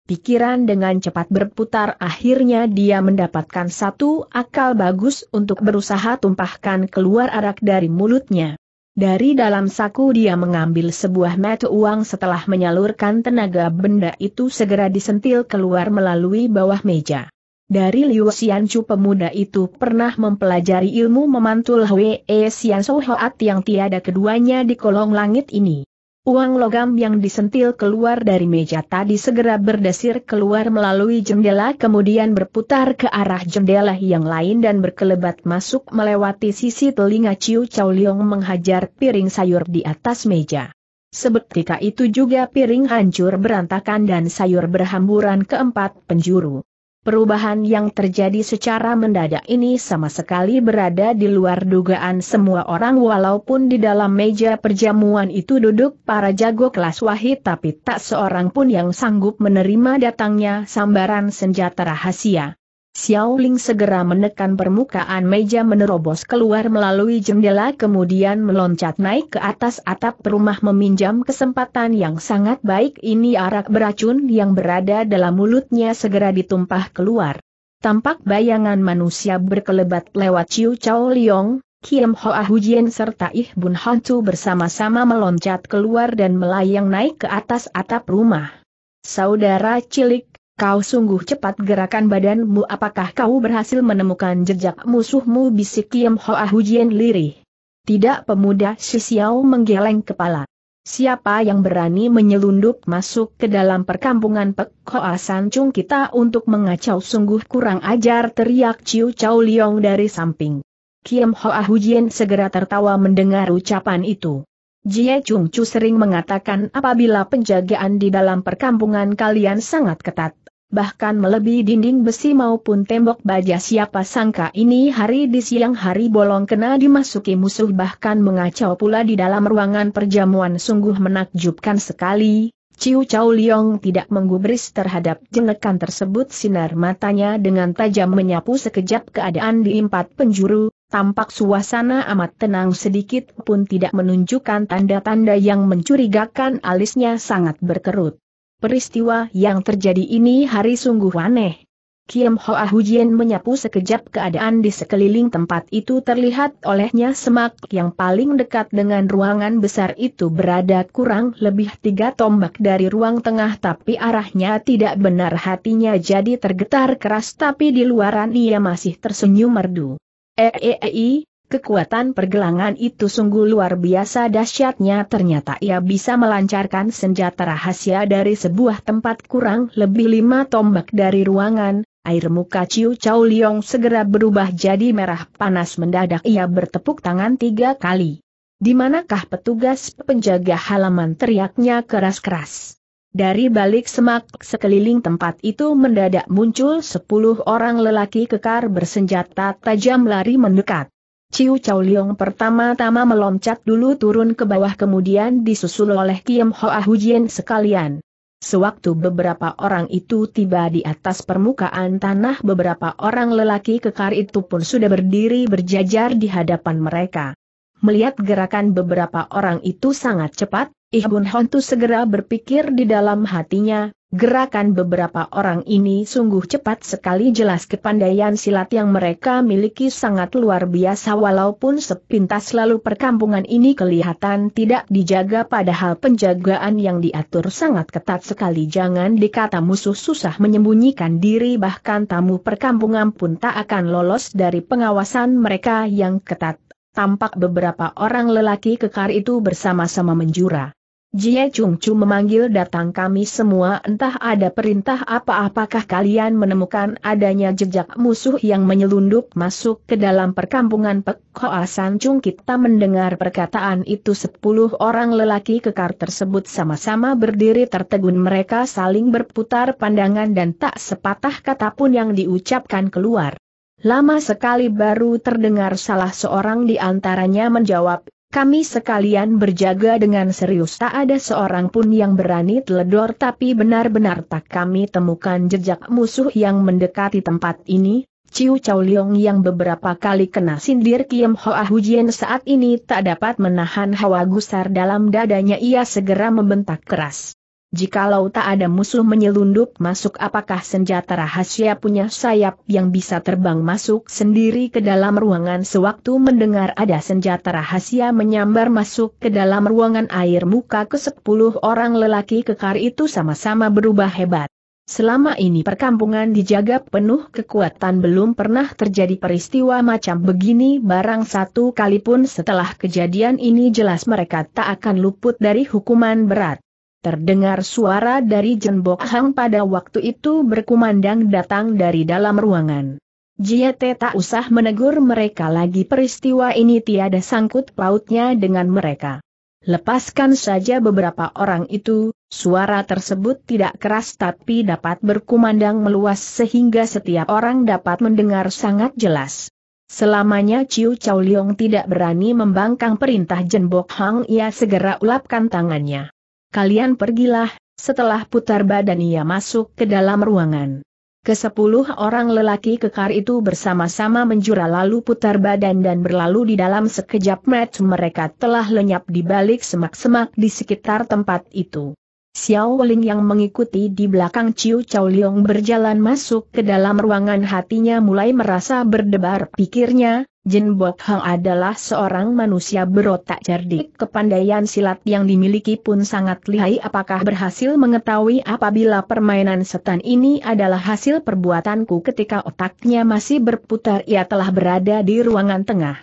Pikiran dengan cepat berputar akhirnya dia mendapatkan satu akal bagus untuk berusaha tumpahkan keluar arak dari mulutnya. Dari dalam saku dia mengambil sebuah metu uang setelah menyalurkan tenaga benda itu segera disentil keluar melalui bawah meja. Dari Liu Xianchu pemuda itu pernah mempelajari ilmu memantul Hwee Xian Sohoat yang tiada keduanya di kolong langit ini. Uang logam yang disentil keluar dari meja tadi segera berdesir keluar melalui jendela kemudian berputar ke arah jendela yang lain dan berkelebat masuk melewati sisi telinga Ciu Chow Leong menghajar piring sayur di atas meja. Sebetika itu juga piring hancur berantakan dan sayur berhamburan ke empat penjuru. Perubahan yang terjadi secara mendadak ini sama sekali berada di luar dugaan semua orang walaupun di dalam meja perjamuan itu duduk para jago kelas wahid tapi tak seorang pun yang sanggup menerima datangnya sambaran senjata rahasia. Xiao Ling segera menekan permukaan meja menerobos keluar melalui jendela kemudian meloncat naik ke atas atap rumah meminjam kesempatan yang sangat baik ini arak beracun yang berada dalam mulutnya segera ditumpah keluar. Tampak bayangan manusia berkelebat lewat Chiu Chao Liong, Kim Hoa ah Hujian serta Ih Bun Hantu bersama-sama meloncat keluar dan melayang naik ke atas atap rumah. Saudara cilik Kau sungguh cepat gerakan badanmu apakah kau berhasil menemukan jejak musuhmu bisik Kiam Hoa Hujian lirih. Tidak pemuda si Xiao menggeleng kepala. Siapa yang berani menyelundup masuk ke dalam perkampungan Pek Hoa Sancung kita untuk mengacau sungguh kurang ajar teriak Ciu Chau Liong dari samping. Kiam Hoa Hujian segera tertawa mendengar ucapan itu. Jie Chung Chu sering mengatakan apabila penjagaan di dalam perkampungan kalian sangat ketat, bahkan melebihi dinding besi maupun tembok baja siapa sangka ini hari di siang hari bolong kena dimasuki musuh bahkan mengacau pula di dalam ruangan perjamuan sungguh menakjubkan sekali, Ciu Chao Liong tidak menggubris terhadap jenekan tersebut sinar matanya dengan tajam menyapu sekejap keadaan di empat penjuru, tampak suasana amat tenang sedikit pun tidak menunjukkan tanda-tanda yang mencurigakan alisnya sangat berkerut. Peristiwa yang terjadi ini hari sungguh aneh. Kiam Hoa Hujian menyapu sekejap keadaan di sekeliling tempat itu terlihat olehnya semak yang paling dekat dengan ruangan besar itu berada kurang lebih tiga tombak dari ruang tengah tapi arahnya tidak benar hatinya jadi tergetar keras tapi di luaran ia masih tersenyum merdu. Eei, eh, eh, eh, -e Kekuatan pergelangan itu sungguh luar biasa dahsyatnya ternyata ia bisa melancarkan senjata rahasia dari sebuah tempat kurang lebih lima tombak dari ruangan, air muka Ciu Chow Liong segera berubah jadi merah panas mendadak ia bertepuk tangan tiga kali. Di manakah petugas penjaga halaman teriaknya keras-keras. Dari balik semak sekeliling tempat itu mendadak muncul sepuluh orang lelaki kekar bersenjata tajam lari mendekat. Ciu Chow Leong pertama-tama meloncat dulu turun ke bawah kemudian disusul oleh Kiem Hoa ah Hujien sekalian. Sewaktu beberapa orang itu tiba di atas permukaan tanah beberapa orang lelaki kekar itu pun sudah berdiri berjajar di hadapan mereka. Melihat gerakan beberapa orang itu sangat cepat, Ihbun Hontu segera berpikir di dalam hatinya, Gerakan beberapa orang ini sungguh cepat sekali jelas kepandaian silat yang mereka miliki sangat luar biasa walaupun sepintas lalu perkampungan ini kelihatan tidak dijaga padahal penjagaan yang diatur sangat ketat sekali jangan dikata musuh susah menyembunyikan diri bahkan tamu perkampungan pun tak akan lolos dari pengawasan mereka yang ketat. Tampak beberapa orang lelaki kekar itu bersama-sama menjura. Jie Chung Chu memanggil datang kami semua entah ada perintah apa apakah kalian menemukan adanya jejak musuh yang menyelundup masuk ke dalam perkampungan Pek Hoa Chung kita mendengar perkataan itu sepuluh orang lelaki kekar tersebut sama-sama berdiri tertegun mereka saling berputar pandangan dan tak sepatah kata pun yang diucapkan keluar. Lama sekali baru terdengar salah seorang di antaranya menjawab, kami sekalian berjaga dengan serius tak ada seorang pun yang berani teledor tapi benar-benar tak kami temukan jejak musuh yang mendekati tempat ini. Ciu Chow Leong yang beberapa kali kena sindir Kiem Hoa Hujian saat ini tak dapat menahan hawa gusar dalam dadanya ia segera membentak keras. Jikalau tak ada musuh menyelundup masuk apakah senjata rahasia punya sayap yang bisa terbang masuk sendiri ke dalam ruangan sewaktu mendengar ada senjata rahasia menyambar masuk ke dalam ruangan air muka ke sepuluh orang lelaki kekar itu sama-sama berubah hebat. Selama ini perkampungan dijaga penuh kekuatan belum pernah terjadi peristiwa macam begini barang satu kali pun setelah kejadian ini jelas mereka tak akan luput dari hukuman berat. Terdengar suara dari Jenbok Hang pada waktu itu berkumandang datang dari dalam ruangan. Jiete tak usah menegur mereka lagi peristiwa ini tiada sangkut pautnya dengan mereka. Lepaskan saja beberapa orang itu, suara tersebut tidak keras tapi dapat berkumandang meluas sehingga setiap orang dapat mendengar sangat jelas. Selamanya Ciu Chow Leong tidak berani membangkang perintah Jenbok Hang ia segera ulapkan tangannya. Kalian pergilah, setelah putar badan ia masuk ke dalam ruangan. Kesepuluh orang lelaki kekar itu bersama-sama menjura lalu putar badan dan berlalu di dalam sekejap match mereka telah lenyap di balik semak-semak di sekitar tempat itu. Xiao Wuling yang mengikuti di belakang Ciu Chao Liang berjalan masuk ke dalam ruangan hatinya mulai merasa berdebar pikirnya, Jin Bok Hang adalah seorang manusia berotak cerdik. Kepandaian silat yang dimiliki pun sangat lihai apakah berhasil mengetahui apabila permainan setan ini adalah hasil perbuatanku ketika otaknya masih berputar ia telah berada di ruangan tengah.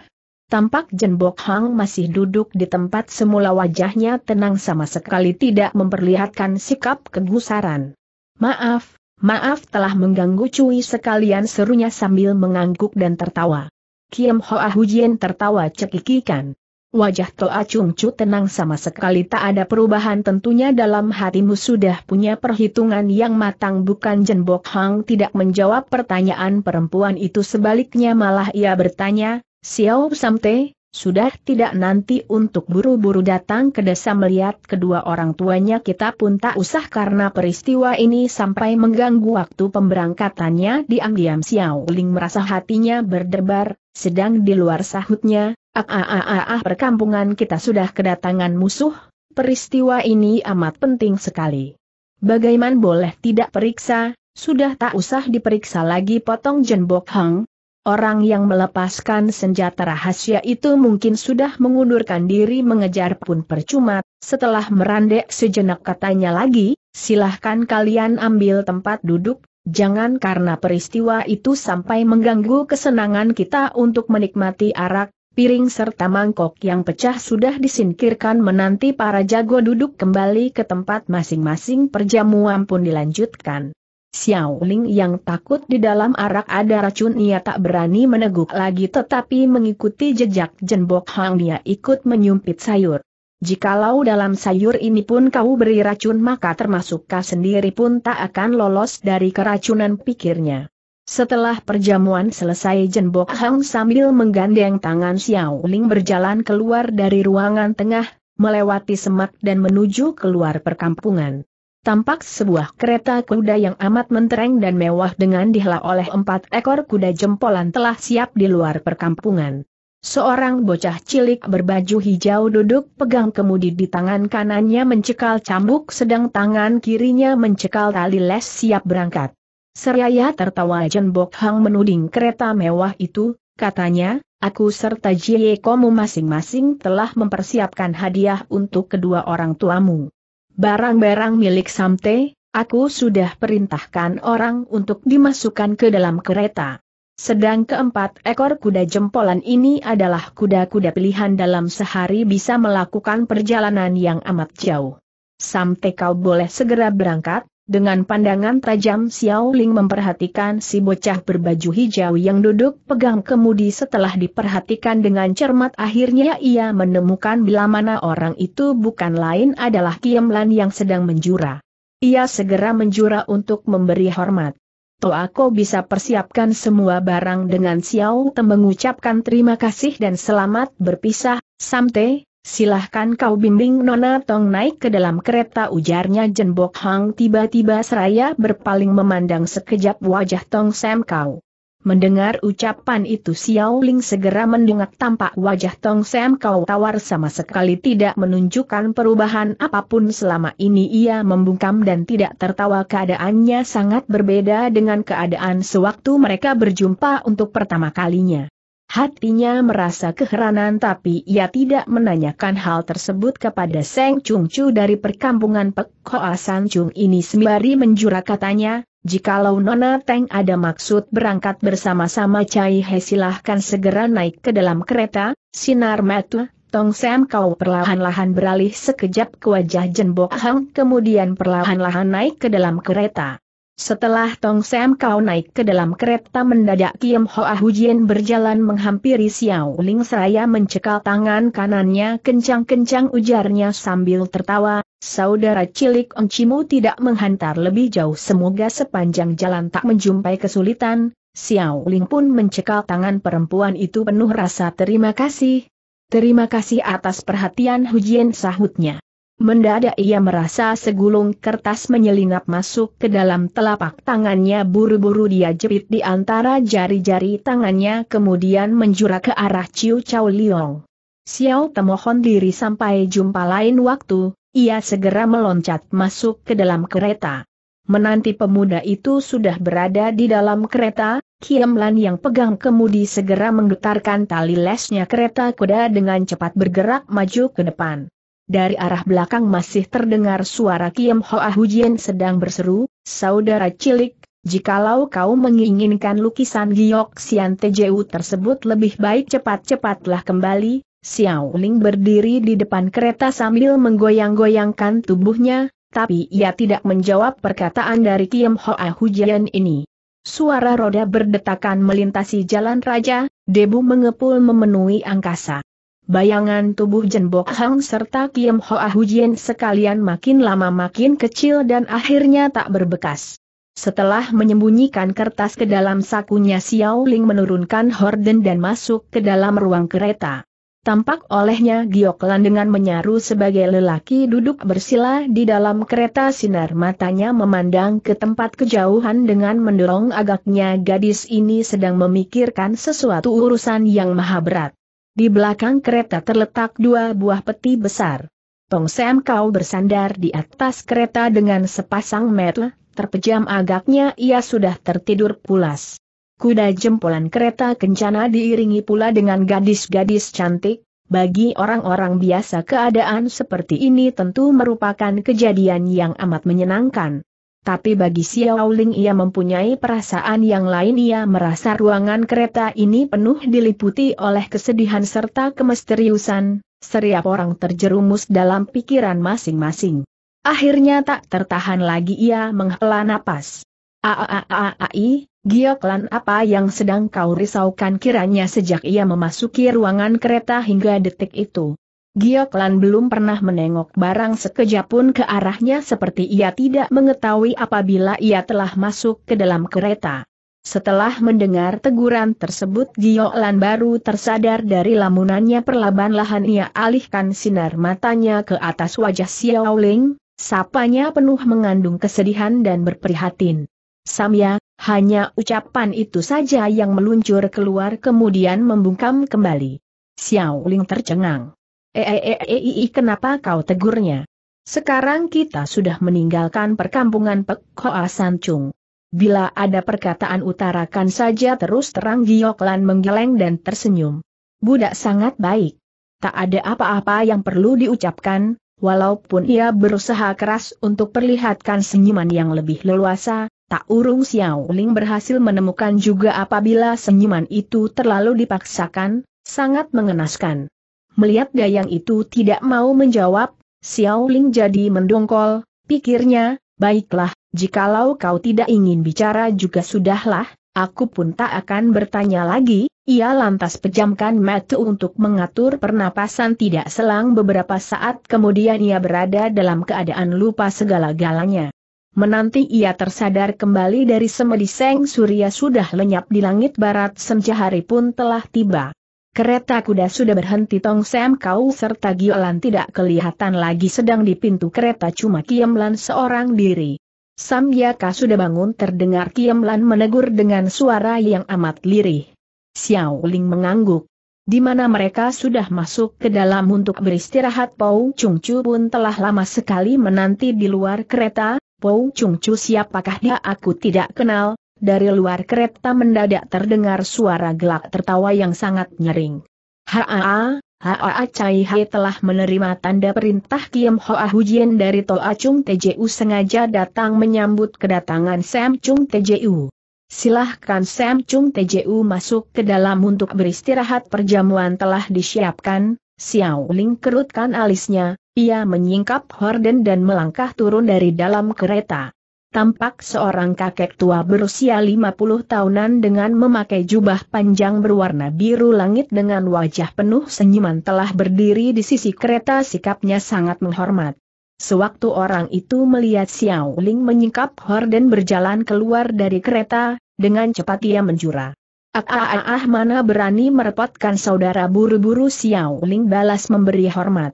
Tampak Jin Bok Hang masih duduk di tempat semula wajahnya tenang sama sekali tidak memperlihatkan sikap kegusaran. Maaf, maaf telah mengganggu cui sekalian serunya sambil mengangguk dan tertawa. Kiam Hoa Hujien tertawa cekikikan. Wajah Toa Chung Chu tenang sama sekali tak ada perubahan tentunya dalam hatimu sudah punya perhitungan yang matang bukan Jen Bok Hang tidak menjawab pertanyaan perempuan itu sebaliknya malah ia bertanya, Xiao Samte, sudah tidak nanti untuk buru-buru datang ke desa melihat kedua orang tuanya kita pun tak usah karena peristiwa ini sampai mengganggu waktu pemberangkatannya diam-diam Xiao Ling merasa hatinya berdebar, sedang di luar sahutnya, ah, ah, ah, ah perkampungan kita sudah kedatangan musuh, peristiwa ini amat penting sekali. Bagaiman boleh tidak periksa, sudah tak usah diperiksa lagi potong Jenbok Hang. Orang yang melepaskan senjata rahasia itu mungkin sudah mengundurkan diri mengejar pun percuma, setelah merandek sejenak katanya lagi, silahkan kalian ambil tempat duduk, Jangan karena peristiwa itu sampai mengganggu kesenangan kita untuk menikmati arak, piring serta mangkok yang pecah sudah disingkirkan menanti para jago duduk kembali ke tempat masing-masing perjamuan pun dilanjutkan. Xiaoling yang takut di dalam arak ada racun ia tak berani meneguk lagi tetapi mengikuti jejak jenbok Hang dia ikut menyumpit sayur. Jikalau dalam sayur ini pun kau beri racun maka termasuk kau sendiri pun tak akan lolos dari keracunan pikirnya. Setelah perjamuan selesai Jenbok Hang sambil menggandeng tangan Xiao Ling berjalan keluar dari ruangan tengah, melewati semak dan menuju keluar perkampungan. Tampak sebuah kereta kuda yang amat mentereng dan mewah dengan dihela oleh empat ekor kuda jempolan telah siap di luar perkampungan. Seorang bocah cilik berbaju hijau duduk pegang kemudi di tangan kanannya mencekal cambuk sedang tangan kirinya mencekal tali les siap berangkat. Seraya tertawa Jen Bok Hang menuding kereta mewah itu, katanya, aku serta Jie Komu masing-masing telah mempersiapkan hadiah untuk kedua orang tuamu. Barang-barang milik Samte, aku sudah perintahkan orang untuk dimasukkan ke dalam kereta. Sedang keempat ekor kuda jempolan ini adalah kuda-kuda pilihan dalam sehari bisa melakukan perjalanan yang amat jauh. Sampai kau boleh segera berangkat, dengan pandangan tajam Xiao Ling memperhatikan si bocah berbaju hijau yang duduk pegang kemudi setelah diperhatikan dengan cermat akhirnya ia menemukan bila mana orang itu bukan lain adalah Kiemlan yang sedang menjura. Ia segera menjura untuk memberi hormat. Toa aku bisa persiapkan semua barang dengan Xiao Te mengucapkan terima kasih dan selamat berpisah, Samte, silahkan kau bimbing Nona Tong naik ke dalam kereta ujarnya Jenbok Hang tiba-tiba seraya berpaling memandang sekejap wajah Tong Sam kau. Mendengar ucapan itu Xiao Ling segera mendongak tampak wajah Tong Sam Kau Tawar sama sekali tidak menunjukkan perubahan apapun selama ini ia membungkam dan tidak tertawa keadaannya sangat berbeda dengan keadaan sewaktu mereka berjumpa untuk pertama kalinya. Hatinya merasa keheranan tapi ia tidak menanyakan hal tersebut kepada Seng Chung Chu dari perkampungan Pek Hoa San Chung ini sembari menjura katanya, jikalau Nona Teng ada maksud berangkat bersama-sama Cai He silahkan segera naik ke dalam kereta, sinar metu, Tong Sam Kau perlahan-lahan beralih sekejap ke wajah jenbok Hang kemudian perlahan-lahan naik ke dalam kereta. Setelah Tong Sam Kau naik ke dalam kereta mendadak Kim Hoa Hujien berjalan menghampiri Xiao Ling seraya mencekal tangan kanannya kencang-kencang ujarnya sambil tertawa, saudara cilik Chimu tidak menghantar lebih jauh semoga sepanjang jalan tak menjumpai kesulitan, Xiao Ling pun mencekal tangan perempuan itu penuh rasa terima kasih. Terima kasih atas perhatian Hujien sahutnya. Mendadak ia merasa segulung kertas menyelinap masuk ke dalam telapak tangannya buru-buru dia jepit di antara jari-jari tangannya kemudian menjura ke arah Ciu Chow Liong. Xiao temohon diri sampai jumpa lain waktu, ia segera meloncat masuk ke dalam kereta. Menanti pemuda itu sudah berada di dalam kereta, Lan yang pegang kemudi segera menggetarkan tali lesnya kereta kuda dengan cepat bergerak maju ke depan dari arah belakang masih terdengar suara Kiem Hoa Hujian sedang berseru, Saudara cilik, jikalau kau menginginkan lukisan Giok Sian TJU tersebut lebih baik cepat-cepatlah kembali, Xiao Ling berdiri di depan kereta sambil menggoyang-goyangkan tubuhnya, tapi ia tidak menjawab perkataan dari Kiem Hoa Hujian ini. Suara roda berdetakan melintasi jalan raja, debu mengepul memenuhi angkasa bayangan tubuh Jenbok Hang serta Kiem Hoa Hujien sekalian makin lama makin kecil dan akhirnya tak berbekas. Setelah menyembunyikan kertas ke dalam sakunya Xiao Ling menurunkan horden dan masuk ke dalam ruang kereta. Tampak olehnya Gioklan dengan menyaru sebagai lelaki duduk bersila di dalam kereta sinar matanya memandang ke tempat kejauhan dengan mendorong agaknya gadis ini sedang memikirkan sesuatu urusan yang maha berat. Di belakang kereta terletak dua buah peti besar. Tong Sam kau bersandar di atas kereta dengan sepasang mata, terpejam agaknya ia sudah tertidur pulas. Kuda jempolan kereta kencana diiringi pula dengan gadis-gadis cantik, bagi orang-orang biasa keadaan seperti ini tentu merupakan kejadian yang amat menyenangkan tapi bagi Xiao Ling ia mempunyai perasaan yang lain ia merasa ruangan kereta ini penuh diliputi oleh kesedihan serta kemisteriusan, seriap orang terjerumus dalam pikiran masing-masing. Akhirnya tak tertahan lagi ia menghela napas. Aaaaai, Gioklan apa yang sedang kau risaukan kiranya sejak ia memasuki ruangan kereta hingga detik itu. Gioklan belum pernah menengok barang sekejap pun ke arahnya seperti ia tidak mengetahui apabila ia telah masuk ke dalam kereta. Setelah mendengar teguran tersebut Gioklan baru tersadar dari lamunannya perlahan-lahan ia alihkan sinar matanya ke atas wajah Xiao Ling, sapanya penuh mengandung kesedihan dan berprihatin. Samya, hanya ucapan itu saja yang meluncur keluar kemudian membungkam kembali. Xiao Ling tercengang. Eeeei eh, eh, eh, kenapa kau tegurnya? Sekarang kita sudah meninggalkan perkampungan Pek Hoa Sancung. Bila ada perkataan utarakan saja terus terang Gioklan menggeleng dan tersenyum. Budak sangat baik. Tak ada apa-apa yang perlu diucapkan, walaupun ia berusaha keras untuk perlihatkan senyuman yang lebih leluasa, tak urung Xiao Ling berhasil menemukan juga apabila senyuman itu terlalu dipaksakan, sangat mengenaskan. Melihat Dayang itu tidak mau menjawab, Xiao Ling jadi mendongkol, pikirnya, baiklah, jikalau kau tidak ingin bicara juga sudahlah, aku pun tak akan bertanya lagi, ia lantas pejamkan mata untuk mengatur pernapasan tidak selang beberapa saat kemudian ia berada dalam keadaan lupa segala-galanya. Menanti ia tersadar kembali dari semedi Seng Surya sudah lenyap di langit barat senja hari pun telah tiba. Kereta kuda sudah berhenti Tong Sam Kau serta Giolan tidak kelihatan lagi sedang di pintu kereta cuma Kiamlan seorang diri. Sam Yaka sudah bangun terdengar Kiamlan menegur dengan suara yang amat lirih. Xiao Ling mengangguk. Di mana mereka sudah masuk ke dalam untuk beristirahat Pou Chung Chu pun telah lama sekali menanti di luar kereta, Pou Chung Chu siapakah dia aku tidak kenal, dari luar kereta mendadak terdengar suara gelak tertawa yang sangat nyering. Haa, Haa cai Hai telah menerima tanda perintah Kiem Hoa Hujian dari Toa Chung TJU sengaja datang menyambut kedatangan Sam Chung TJU. Silahkan Sam Chung TJU masuk ke dalam untuk beristirahat perjamuan telah disiapkan, Xiao Ling kerutkan alisnya, ia menyingkap horden dan melangkah turun dari dalam kereta tampak seorang kakek tua berusia 50 tahunan dengan memakai jubah panjang berwarna biru langit dengan wajah penuh senyuman telah berdiri di sisi kereta sikapnya sangat menghormat. Sewaktu orang itu melihat Xiao Ling menyingkap Horden berjalan keluar dari kereta, dengan cepat ia menjura. Ah, ah, ah, ah mana berani merepotkan saudara buru-buru Xiao Ling balas memberi hormat.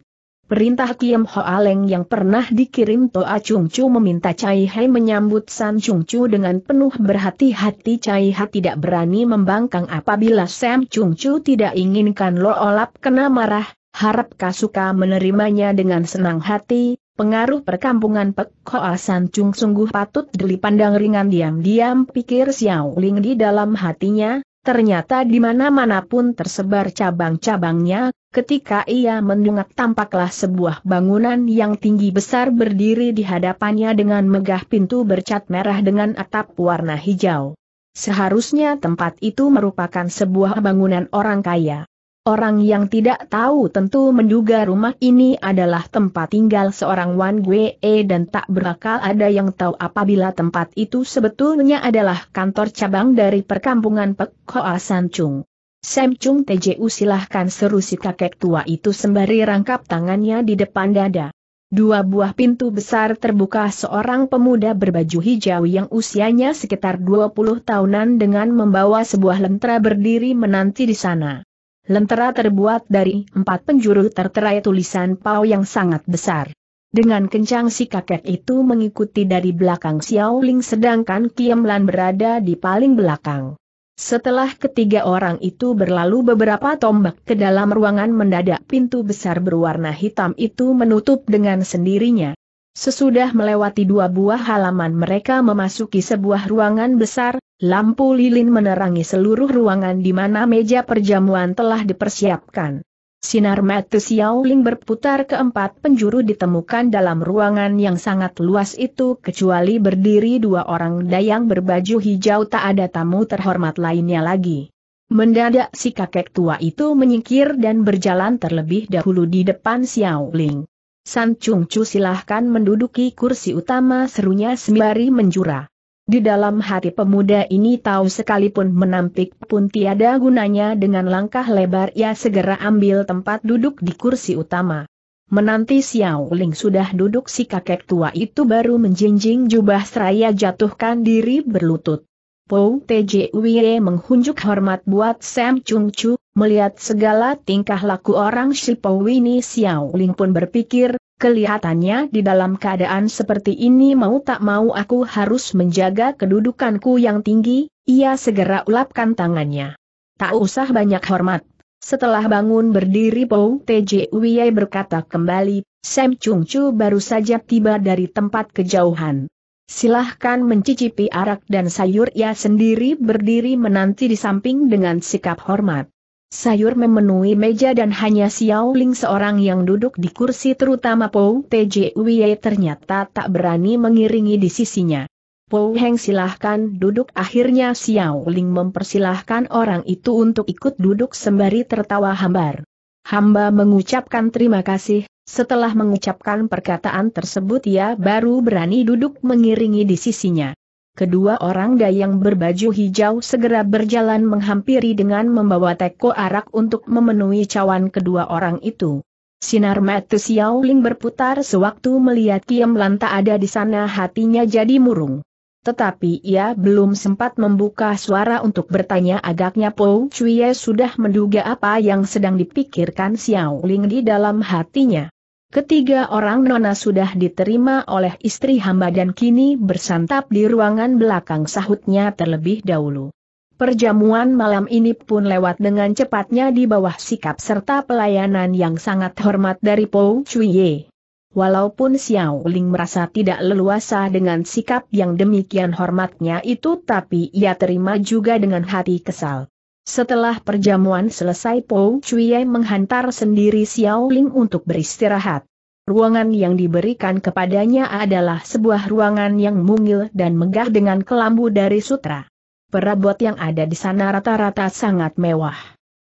Perintah Kiem Hoa Leng yang pernah dikirim Toa Chung Chu meminta Cai Hai menyambut San Chung Chu dengan penuh berhati-hati Cai Hai tidak berani membangkang apabila Sam Chung Chu tidak inginkan Lo Olap kena marah, harap Kasuka menerimanya dengan senang hati, pengaruh perkampungan Pek Hoa San Chung sungguh patut dilipandang ringan diam-diam pikir Xiao Ling di dalam hatinya, ternyata di mana-mana pun tersebar cabang-cabangnya, Ketika ia mendungak tampaklah sebuah bangunan yang tinggi besar berdiri di hadapannya dengan megah pintu bercat merah dengan atap warna hijau. Seharusnya tempat itu merupakan sebuah bangunan orang kaya. Orang yang tidak tahu tentu menduga rumah ini adalah tempat tinggal seorang Wan Gwe e dan tak berakal ada yang tahu apabila tempat itu sebetulnya adalah kantor cabang dari perkampungan Pek Hoa San Chung. Chung TJU silahkan seru si kakek tua itu sembari rangkap tangannya di depan dada. Dua buah pintu besar terbuka seorang pemuda berbaju hijau yang usianya sekitar 20 tahunan dengan membawa sebuah lentera berdiri menanti di sana. Lentera terbuat dari empat penjuru tertera tulisan pau yang sangat besar. Dengan kencang si kakek itu mengikuti dari belakang Xiao Ling sedangkan Kiam Lan berada di paling belakang. Setelah ketiga orang itu berlalu beberapa tombak ke dalam ruangan mendadak pintu besar berwarna hitam itu menutup dengan sendirinya. Sesudah melewati dua buah halaman mereka memasuki sebuah ruangan besar, lampu lilin menerangi seluruh ruangan di mana meja perjamuan telah dipersiapkan. Sinar mata Xiaoling berputar ke empat penjuru ditemukan dalam ruangan yang sangat luas itu kecuali berdiri dua orang dayang berbaju hijau tak ada tamu terhormat lainnya lagi. Mendadak si kakek tua itu menyingkir dan berjalan terlebih dahulu di depan Xiaoling. San Chung Chu silahkan menduduki kursi utama serunya sembari menjura. Di dalam hati pemuda ini tahu sekalipun menampik pun tiada gunanya dengan langkah lebar ia segera ambil tempat duduk di kursi utama. Menanti Xiao Ling sudah duduk si kakek tua itu baru menjinjing jubah seraya jatuhkan diri berlutut. Pou TJWE menghunjuk hormat buat Sam Chung Chu, melihat segala tingkah laku orang Shipou ini Xiao Ling pun berpikir, Kelihatannya di dalam keadaan seperti ini mau tak mau aku harus menjaga kedudukanku yang tinggi, ia segera ulapkan tangannya. Tak usah banyak hormat. Setelah bangun berdiri Pou TJ Wiyai berkata kembali, Sam Chung Chu baru saja tiba dari tempat kejauhan. Silahkan mencicipi arak dan sayur ia sendiri berdiri menanti di samping dengan sikap hormat. Sayur memenuhi meja dan hanya Xiao Ling seorang yang duduk di kursi terutama Pou Tjwie ternyata tak berani mengiringi di sisinya. Pou Heng silahkan duduk akhirnya Xiao Ling mempersilahkan orang itu untuk ikut duduk sembari tertawa hambar. Hamba mengucapkan terima kasih, setelah mengucapkan perkataan tersebut ia baru berani duduk mengiringi di sisinya. Kedua orang dayang berbaju hijau segera berjalan menghampiri dengan membawa teko arak untuk memenuhi cawan kedua orang itu. Sinar mata Xiao Ling berputar sewaktu melihat Kiam Lanta ada di sana hatinya jadi murung. Tetapi ia belum sempat membuka suara untuk bertanya agaknya Po Chuye sudah menduga apa yang sedang dipikirkan Xiao Ling di dalam hatinya. Ketiga orang nona sudah diterima oleh istri hamba dan kini bersantap di ruangan belakang sahutnya terlebih dahulu. Perjamuan malam ini pun lewat dengan cepatnya di bawah sikap serta pelayanan yang sangat hormat dari Pou Ye. Walaupun Xiao Ling merasa tidak leluasa dengan sikap yang demikian hormatnya itu tapi ia terima juga dengan hati kesal. Setelah perjamuan selesai Pou Chuyai menghantar sendiri Xiao Ling untuk beristirahat. Ruangan yang diberikan kepadanya adalah sebuah ruangan yang mungil dan megah dengan kelambu dari sutra. Perabot yang ada di sana rata-rata sangat mewah.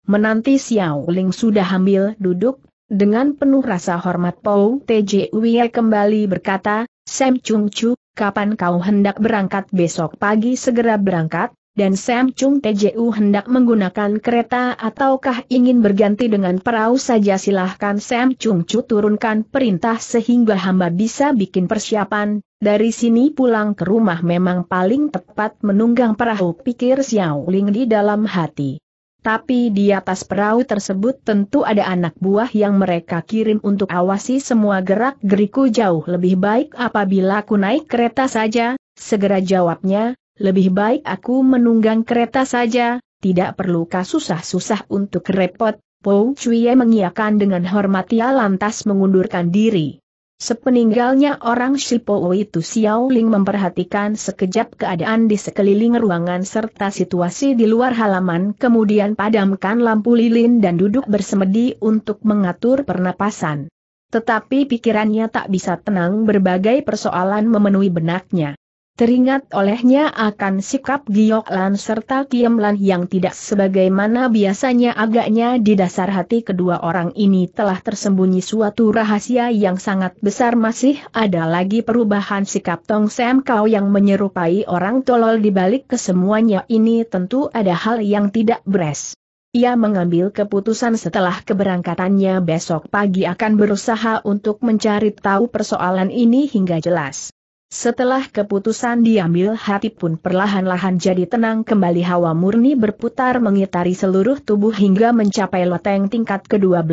Menanti Xiao Ling sudah hamil duduk, dengan penuh rasa hormat Pou TJW kembali berkata, Sam Chung Chu, kapan kau hendak berangkat besok pagi segera berangkat, dan Sam Chung TJU hendak menggunakan kereta ataukah ingin berganti dengan perahu saja silahkan Sam Chung Chu turunkan perintah sehingga hamba bisa bikin persiapan, dari sini pulang ke rumah memang paling tepat menunggang perahu pikir Xiao Ling di dalam hati. Tapi di atas perahu tersebut tentu ada anak buah yang mereka kirim untuk awasi semua gerak-geriku jauh lebih baik apabila ku naik kereta saja, segera jawabnya, lebih baik aku menunggang kereta saja, tidak perlu kasusah-susah untuk repot, Pou Chuiye mengiakan dengan hormat ia lantas mengundurkan diri. Sepeninggalnya orang Shipo itu Xiao Ling memperhatikan sekejap keadaan di sekeliling ruangan serta situasi di luar halaman kemudian padamkan lampu lilin dan duduk bersemedi untuk mengatur pernapasan. Tetapi pikirannya tak bisa tenang berbagai persoalan memenuhi benaknya. Teringat olehnya akan sikap Giok Lan serta Kiem Lan yang tidak sebagaimana biasanya agaknya di dasar hati kedua orang ini telah tersembunyi suatu rahasia yang sangat besar masih ada lagi perubahan sikap Tong Sam Kau yang menyerupai orang tolol di balik kesemuanya ini tentu ada hal yang tidak beres. Ia mengambil keputusan setelah keberangkatannya besok pagi akan berusaha untuk mencari tahu persoalan ini hingga jelas. Setelah keputusan diambil hati pun perlahan-lahan jadi tenang kembali hawa murni berputar mengitari seluruh tubuh hingga mencapai loteng tingkat ke-12.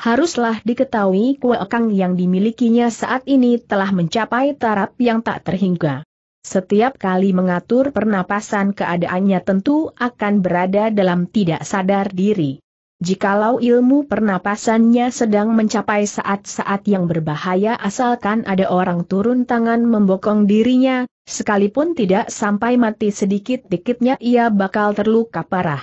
Haruslah diketahui kuekang yang dimilikinya saat ini telah mencapai taraf yang tak terhingga. Setiap kali mengatur pernapasan keadaannya tentu akan berada dalam tidak sadar diri. Jikalau ilmu pernapasannya sedang mencapai saat-saat yang berbahaya asalkan ada orang turun tangan membokong dirinya, sekalipun tidak sampai mati sedikit-dikitnya ia bakal terluka parah.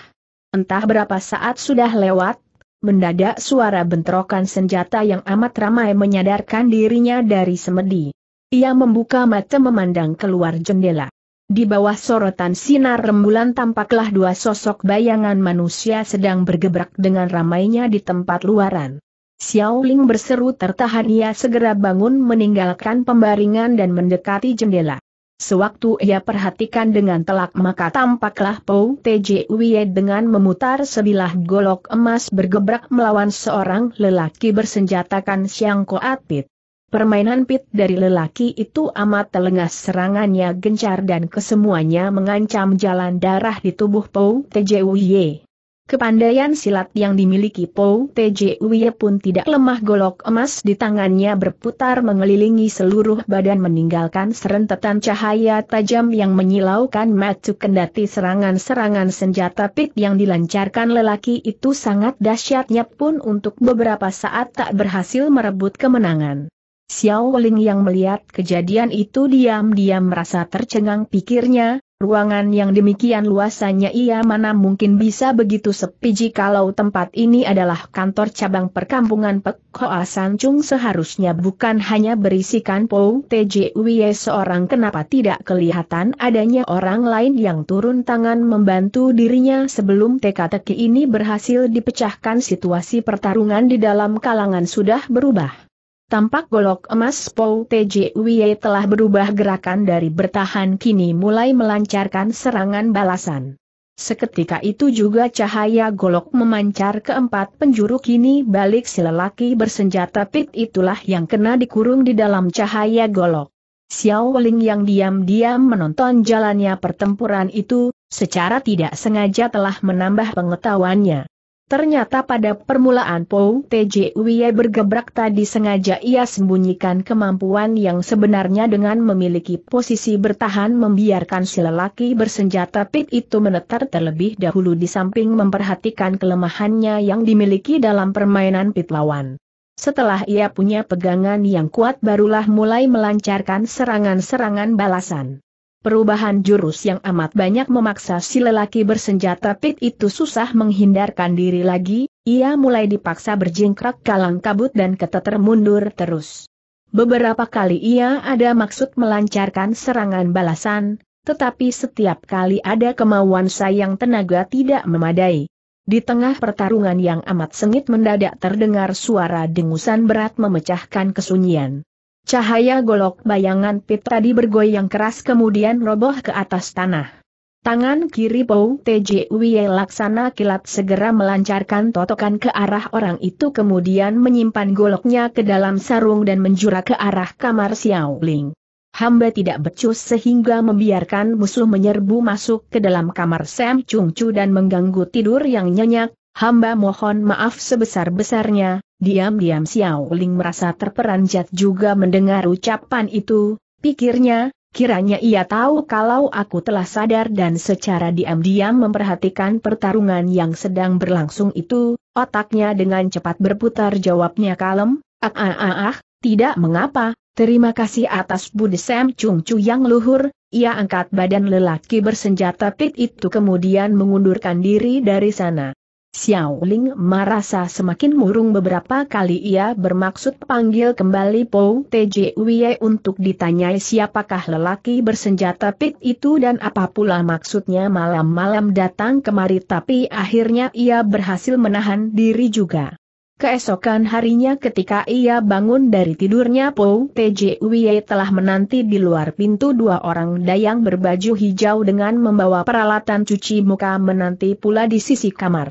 Entah berapa saat sudah lewat, mendadak suara bentrokan senjata yang amat ramai menyadarkan dirinya dari semedi. Ia membuka mata memandang keluar jendela. Di bawah sorotan sinar rembulan tampaklah dua sosok bayangan manusia sedang bergebrak dengan ramainya di tempat luaran. Xiaoling berseru tertahan ia segera bangun meninggalkan pembaringan dan mendekati jendela. Sewaktu ia perhatikan dengan telak maka tampaklah Pou Tjwie dengan memutar sebilah golok emas bergebrak melawan seorang lelaki bersenjatakan siang koatit. Permainan pit dari lelaki itu amat telengas serangannya gencar dan kesemuanya mengancam jalan darah di tubuh Pou Tjuye. Kepandaian silat yang dimiliki Pou Tjuye pun tidak lemah golok emas di tangannya berputar mengelilingi seluruh badan meninggalkan serentetan cahaya tajam yang menyilaukan matuk kendati serangan-serangan senjata pit yang dilancarkan lelaki itu sangat dahsyatnya pun untuk beberapa saat tak berhasil merebut kemenangan. Xiao Ling yang melihat kejadian itu diam-diam merasa tercengang pikirnya, ruangan yang demikian luasannya ia mana mungkin bisa begitu sepi jikalau tempat ini adalah kantor cabang perkampungan Pek Hoa Sancung seharusnya bukan hanya berisikan Pou TJW seorang kenapa tidak kelihatan adanya orang lain yang turun tangan membantu dirinya sebelum teka-teki ini berhasil dipecahkan situasi pertarungan di dalam kalangan sudah berubah. Tampak golok emas Pou TJWY telah berubah gerakan dari bertahan kini mulai melancarkan serangan balasan. Seketika itu juga cahaya golok memancar keempat penjuru kini balik si lelaki bersenjata pit itulah yang kena dikurung di dalam cahaya golok. Xiao Weling yang diam-diam menonton jalannya pertempuran itu, secara tidak sengaja telah menambah pengetahuannya. Ternyata pada permulaan Pou TJUI bergebrak tadi sengaja ia sembunyikan kemampuan yang sebenarnya dengan memiliki posisi bertahan membiarkan si lelaki bersenjata pit itu menetar terlebih dahulu di samping memperhatikan kelemahannya yang dimiliki dalam permainan pit lawan. Setelah ia punya pegangan yang kuat barulah mulai melancarkan serangan-serangan balasan. Perubahan jurus yang amat banyak memaksa si lelaki bersenjata pit itu susah menghindarkan diri lagi, ia mulai dipaksa berjingkrak kalang kabut dan keteter mundur terus. Beberapa kali ia ada maksud melancarkan serangan balasan, tetapi setiap kali ada kemauan sayang tenaga tidak memadai. Di tengah pertarungan yang amat sengit mendadak terdengar suara dengusan berat memecahkan kesunyian. Cahaya golok bayangan pit tadi bergoyang keras kemudian roboh ke atas tanah. Tangan kiri Pou TJW laksana kilat segera melancarkan totokan ke arah orang itu kemudian menyimpan goloknya ke dalam sarung dan menjura ke arah kamar Xiao Ling. Hamba tidak becus sehingga membiarkan musuh menyerbu masuk ke dalam kamar Sam Chung Chu dan mengganggu tidur yang nyenyak, Hamba mohon maaf sebesar-besarnya, diam-diam Xiao Ling merasa terperanjat juga mendengar ucapan itu, pikirnya, Kiranya ia tahu kalau aku telah sadar dan secara diam-diam memperhatikan pertarungan yang sedang berlangsung itu, otaknya dengan cepat berputar jawabnya kalem, ah ah ah, ah tidak mengapa, terima kasih atas Budi Sam Chung Chu yang luhur, ia angkat badan lelaki bersenjata pit itu kemudian mengundurkan diri dari sana. Xiao Ling merasa semakin murung beberapa kali ia bermaksud panggil kembali Pou Tjwie untuk ditanyai siapakah lelaki bersenjata pit itu dan apa pula maksudnya malam-malam datang kemari tapi akhirnya ia berhasil menahan diri juga. Keesokan harinya ketika ia bangun dari tidurnya Pou Tjwie telah menanti di luar pintu dua orang dayang berbaju hijau dengan membawa peralatan cuci muka menanti pula di sisi kamar.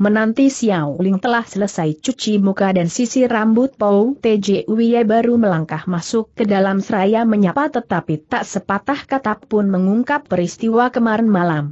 Menanti Xiao Ling telah selesai cuci muka dan sisi rambut Pou Tjwie baru melangkah masuk ke dalam seraya menyapa tetapi tak sepatah kata pun mengungkap peristiwa kemarin malam.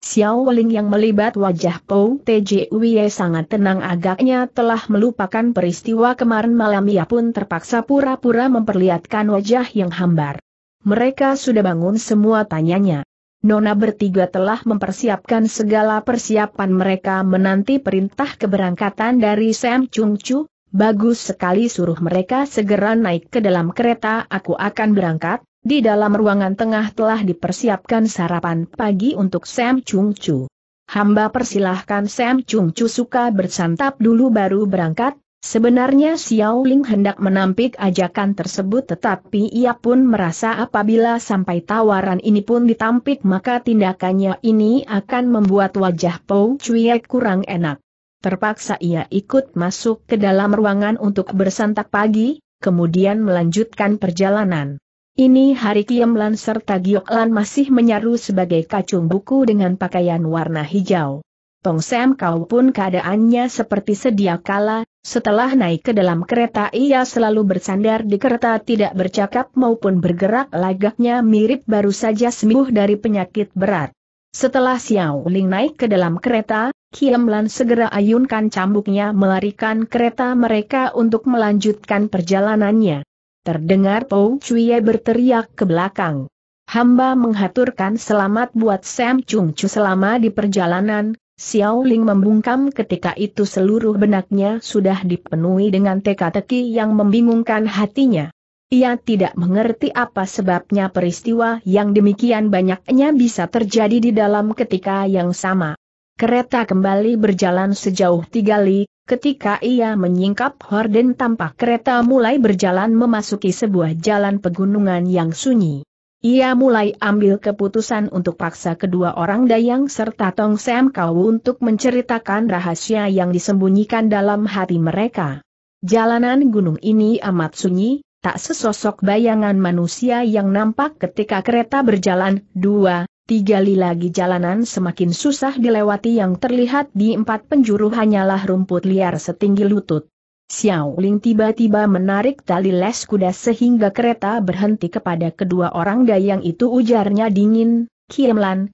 Xiao Ling yang melibat wajah Pou Tjwie sangat tenang agaknya telah melupakan peristiwa kemarin malam ia pun terpaksa pura-pura memperlihatkan wajah yang hambar. Mereka sudah bangun semua tanyanya. Nona bertiga telah mempersiapkan segala persiapan mereka menanti perintah keberangkatan dari Sam Chung Chu, bagus sekali suruh mereka segera naik ke dalam kereta aku akan berangkat, di dalam ruangan tengah telah dipersiapkan sarapan pagi untuk Sam Chung Chu. Hamba persilahkan Sam Chung Chu suka bersantap dulu baru berangkat, Sebenarnya Xiao Ling hendak menampik ajakan tersebut tetapi ia pun merasa apabila sampai tawaran ini pun ditampik maka tindakannya ini akan membuat wajah Pou Chue kurang enak. Terpaksa ia ikut masuk ke dalam ruangan untuk bersantap pagi, kemudian melanjutkan perjalanan. Ini hari Lan serta Giok Lan masih menyaru sebagai kacung buku dengan pakaian warna hijau. Tong Sam kau pun keadaannya seperti sedia kala, setelah naik ke dalam kereta ia selalu bersandar di kereta tidak bercakap maupun bergerak lagaknya mirip baru saja sembuh dari penyakit berat. Setelah Xiao Ling naik ke dalam kereta, Kiem Lan segera ayunkan cambuknya melarikan kereta mereka untuk melanjutkan perjalanannya. Terdengar Pou Chuiye berteriak ke belakang. Hamba menghaturkan selamat buat Sam Chung Chu selama di perjalanan, Xiao Ling membungkam ketika itu seluruh benaknya sudah dipenuhi dengan teka-teki yang membingungkan hatinya. Ia tidak mengerti apa sebabnya peristiwa yang demikian banyaknya bisa terjadi di dalam ketika yang sama. Kereta kembali berjalan sejauh tiga li, ketika ia menyingkap horden tampak kereta mulai berjalan memasuki sebuah jalan pegunungan yang sunyi. Ia mulai ambil keputusan untuk paksa kedua orang Dayang serta Tong Sam Kau untuk menceritakan rahasia yang disembunyikan dalam hati mereka. Jalanan gunung ini amat sunyi, tak sesosok bayangan manusia yang nampak ketika kereta berjalan, dua, tiga li lagi jalanan semakin susah dilewati yang terlihat di empat penjuru hanyalah rumput liar setinggi lutut. Xiao Ling tiba-tiba menarik tali les kuda sehingga kereta berhenti kepada kedua orang dayang itu ujarnya dingin, Kiemlan,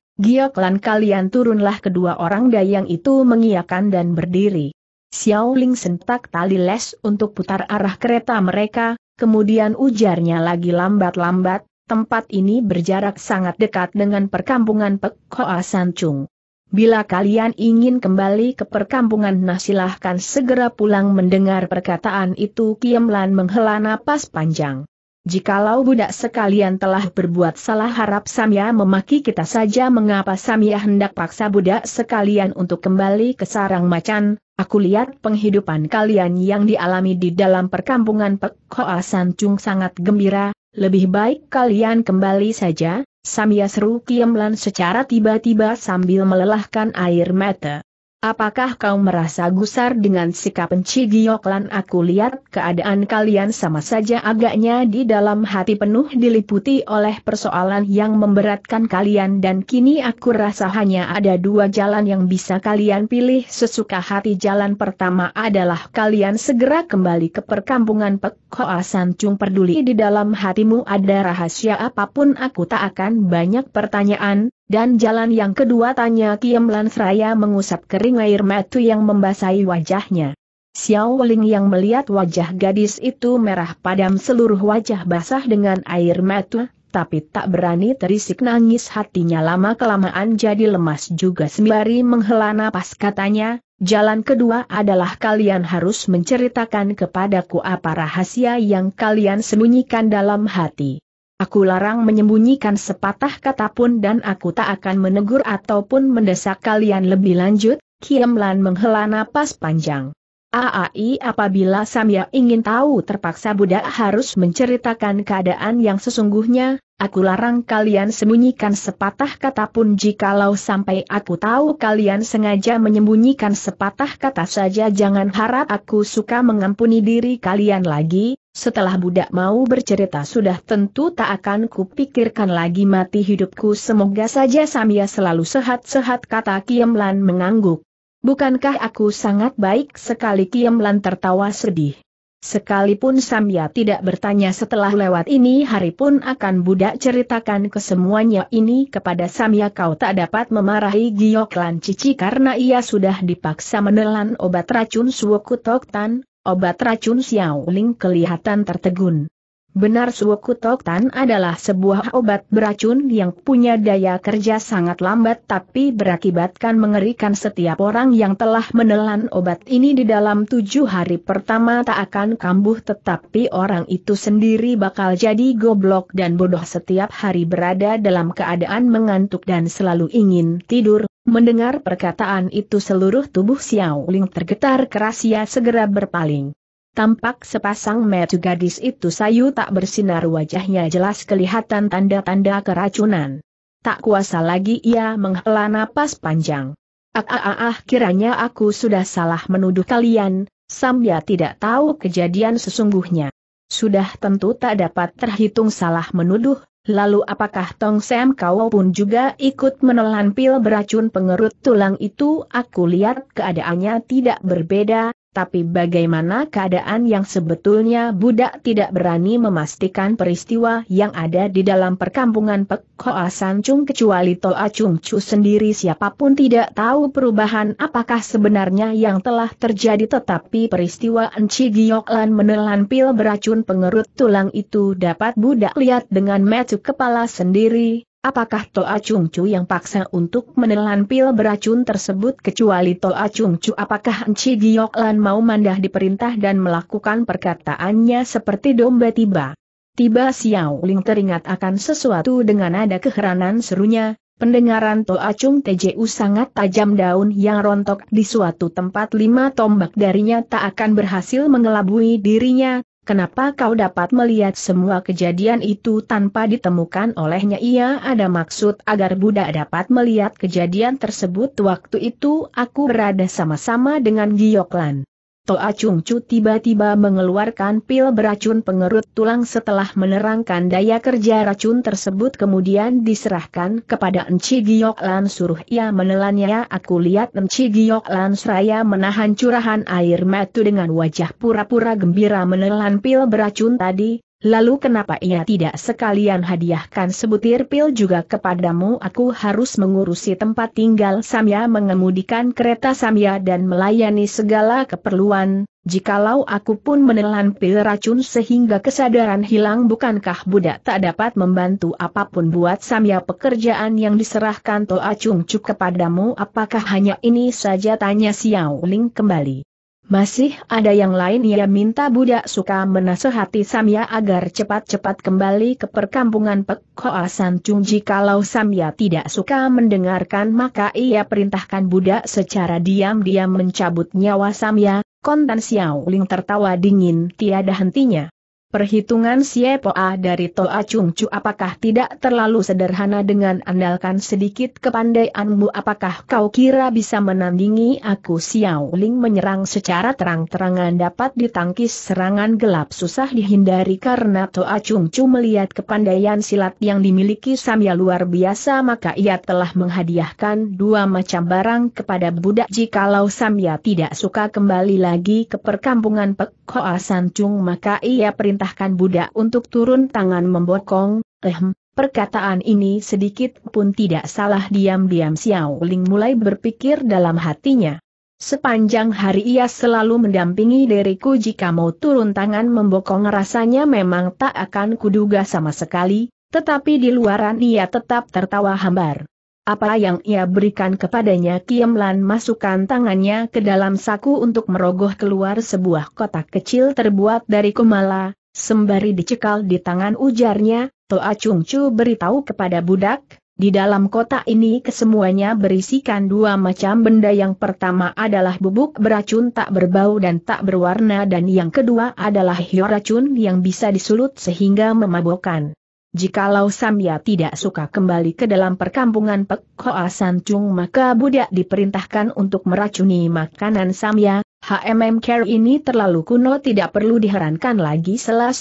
Lan kalian turunlah kedua orang dayang itu mengiakan dan berdiri. Xiao Ling sentak tali les untuk putar arah kereta mereka, kemudian ujarnya lagi lambat-lambat, tempat ini berjarak sangat dekat dengan perkampungan Pek Hoa San Chung. Bila kalian ingin kembali ke perkampungan nah segera pulang mendengar perkataan itu Kiemlan menghela napas panjang. Jikalau budak sekalian telah berbuat salah harap Samya memaki kita saja mengapa Samya hendak paksa budak sekalian untuk kembali ke sarang macan, aku lihat penghidupan kalian yang dialami di dalam perkampungan Pek Sancung sangat gembira, lebih baik kalian kembali saja, Samia seru Kiemlan secara tiba-tiba sambil melelahkan air mata. Apakah kau merasa gusar dengan sikap penci Gioklan aku lihat keadaan kalian sama saja agaknya di dalam hati penuh diliputi oleh persoalan yang memberatkan kalian dan kini aku rasa hanya ada dua jalan yang bisa kalian pilih sesuka hati jalan pertama adalah kalian segera kembali ke perkampungan Pekhoa Sancung peduli di dalam hatimu ada rahasia apapun aku tak akan banyak pertanyaan, dan jalan yang kedua tanya Kiem Lan Seraya mengusap kering air mata yang membasahi wajahnya. Xiao Ling yang melihat wajah gadis itu merah padam seluruh wajah basah dengan air mata, tapi tak berani terisik nangis hatinya lama-kelamaan jadi lemas juga sembari menghela napas katanya, jalan kedua adalah kalian harus menceritakan kepadaku apa rahasia yang kalian sembunyikan dalam hati. Aku larang menyembunyikan sepatah kata pun dan aku tak akan menegur ataupun mendesak kalian lebih lanjut, Kiam Lan menghela napas panjang. Aai apabila Samya ingin tahu terpaksa budak harus menceritakan keadaan yang sesungguhnya, aku larang kalian sembunyikan sepatah kata pun jikalau sampai aku tahu kalian sengaja menyembunyikan sepatah kata saja jangan harap aku suka mengampuni diri kalian lagi, setelah budak mau bercerita sudah tentu tak akan kupikirkan lagi mati hidupku semoga saja Samia selalu sehat-sehat kata Kiemlan mengangguk. Bukankah aku sangat baik sekali Kiemlan tertawa sedih. Sekalipun Samia tidak bertanya setelah lewat ini hari pun akan budak ceritakan kesemuanya ini kepada Samia kau tak dapat memarahi Gioklan Cici karena ia sudah dipaksa menelan obat racun Suoku Toktan, obat racun Xiao Ling kelihatan tertegun. Benar Tok Tan adalah sebuah obat beracun yang punya daya kerja sangat lambat tapi berakibatkan mengerikan setiap orang yang telah menelan obat ini di dalam tujuh hari pertama tak akan kambuh tetapi orang itu sendiri bakal jadi goblok dan bodoh setiap hari berada dalam keadaan mengantuk dan selalu ingin tidur, Mendengar perkataan itu seluruh tubuh Xiao Ling tergetar keras ia segera berpaling. Tampak sepasang metu gadis itu sayu tak bersinar wajahnya jelas kelihatan tanda-tanda keracunan. Tak kuasa lagi ia menghela napas panjang. Ah, ah, ah, ah kiranya aku sudah salah menuduh kalian, Samya tidak tahu kejadian sesungguhnya. Sudah tentu tak dapat terhitung salah menuduh, Lalu apakah Tong Sam kau pun juga ikut menelan pil beracun pengerut tulang itu? Aku lihat keadaannya tidak berbeda, tapi bagaimana keadaan yang sebetulnya budak tidak berani memastikan peristiwa yang ada di dalam perkampungan Pek Hoa Sancung kecuali Toa Chung Chu sendiri siapapun tidak tahu perubahan apakah sebenarnya yang telah terjadi tetapi peristiwa Enci Giok Lan menelan pil beracun pengerut tulang itu dapat budak lihat dengan metu kepala sendiri, Apakah Toa Chung Chu yang paksa untuk menelan pil beracun tersebut kecuali Toa Chung Chu apakah Enci Giok Lan mau mandah diperintah dan melakukan perkataannya seperti domba tiba? Tiba Xiao Ling teringat akan sesuatu dengan ada keheranan serunya, pendengaran Toa Chung TJU sangat tajam daun yang rontok di suatu tempat lima tombak darinya tak akan berhasil mengelabui dirinya, Kenapa kau dapat melihat semua kejadian itu tanpa ditemukan olehnya? Ia ada maksud agar Buddha dapat melihat kejadian tersebut waktu itu aku berada sama-sama dengan Gioklan. Toa Chung Chu tiba-tiba mengeluarkan pil beracun pengerut tulang setelah menerangkan daya kerja racun tersebut kemudian diserahkan kepada Enci Giok Lan suruh ia menelannya aku lihat Enci Giok Lan seraya menahan curahan air matu dengan wajah pura-pura gembira menelan pil beracun tadi, Lalu kenapa ia tidak sekalian hadiahkan sebutir pil juga kepadamu aku harus mengurusi tempat tinggal Samya mengemudikan kereta Samya dan melayani segala keperluan, jikalau aku pun menelan pil racun sehingga kesadaran hilang bukankah budak tak dapat membantu apapun buat Samya pekerjaan yang diserahkan Toa Chung Cuk kepadamu apakah hanya ini saja tanya Xiao Ling kembali. Masih ada yang lain ia minta budak suka menasehati Samya agar cepat-cepat kembali ke perkampungan Pekhoa Hoa San Chung jikalau Samya tidak suka mendengarkan maka ia perintahkan budak secara diam-diam mencabut nyawa Samya, kontan Xiao Ling tertawa dingin tiada hentinya. Perhitungan Siepoa dari Toa Chung Chu apakah tidak terlalu sederhana dengan andalkan sedikit kepandaianmu apakah kau kira bisa menandingi aku Xiao Ling menyerang secara terang-terangan dapat ditangkis serangan gelap susah dihindari karena Toa Chung Chu melihat kepandaian silat yang dimiliki Samya luar biasa maka ia telah menghadiahkan dua macam barang kepada budak jikalau Samya tidak suka kembali lagi ke perkampungan Pek Hoa San Chung maka ia perintah memerintahkan budak untuk turun tangan membokong, ehem, perkataan ini sedikit pun tidak salah diam-diam Xiao Ling mulai berpikir dalam hatinya. Sepanjang hari ia selalu mendampingi diriku jika mau turun tangan membokong rasanya memang tak akan kuduga sama sekali, tetapi di luaran ia tetap tertawa hambar. Apa yang ia berikan kepadanya Kiamlan masukkan tangannya ke dalam saku untuk merogoh keluar sebuah kotak kecil terbuat dari kumala, Sembari dicekal di tangan ujarnya, Toa Chung Chu beritahu kepada budak, di dalam kota ini kesemuanya berisikan dua macam benda yang pertama adalah bubuk beracun tak berbau dan tak berwarna dan yang kedua adalah hiu racun yang bisa disulut sehingga memabokkan. Jikalau Samya tidak suka kembali ke dalam perkampungan Pek Hoa San maka budak diperintahkan untuk meracuni makanan Samya, HMM Care ini terlalu kuno tidak perlu diherankan lagi selah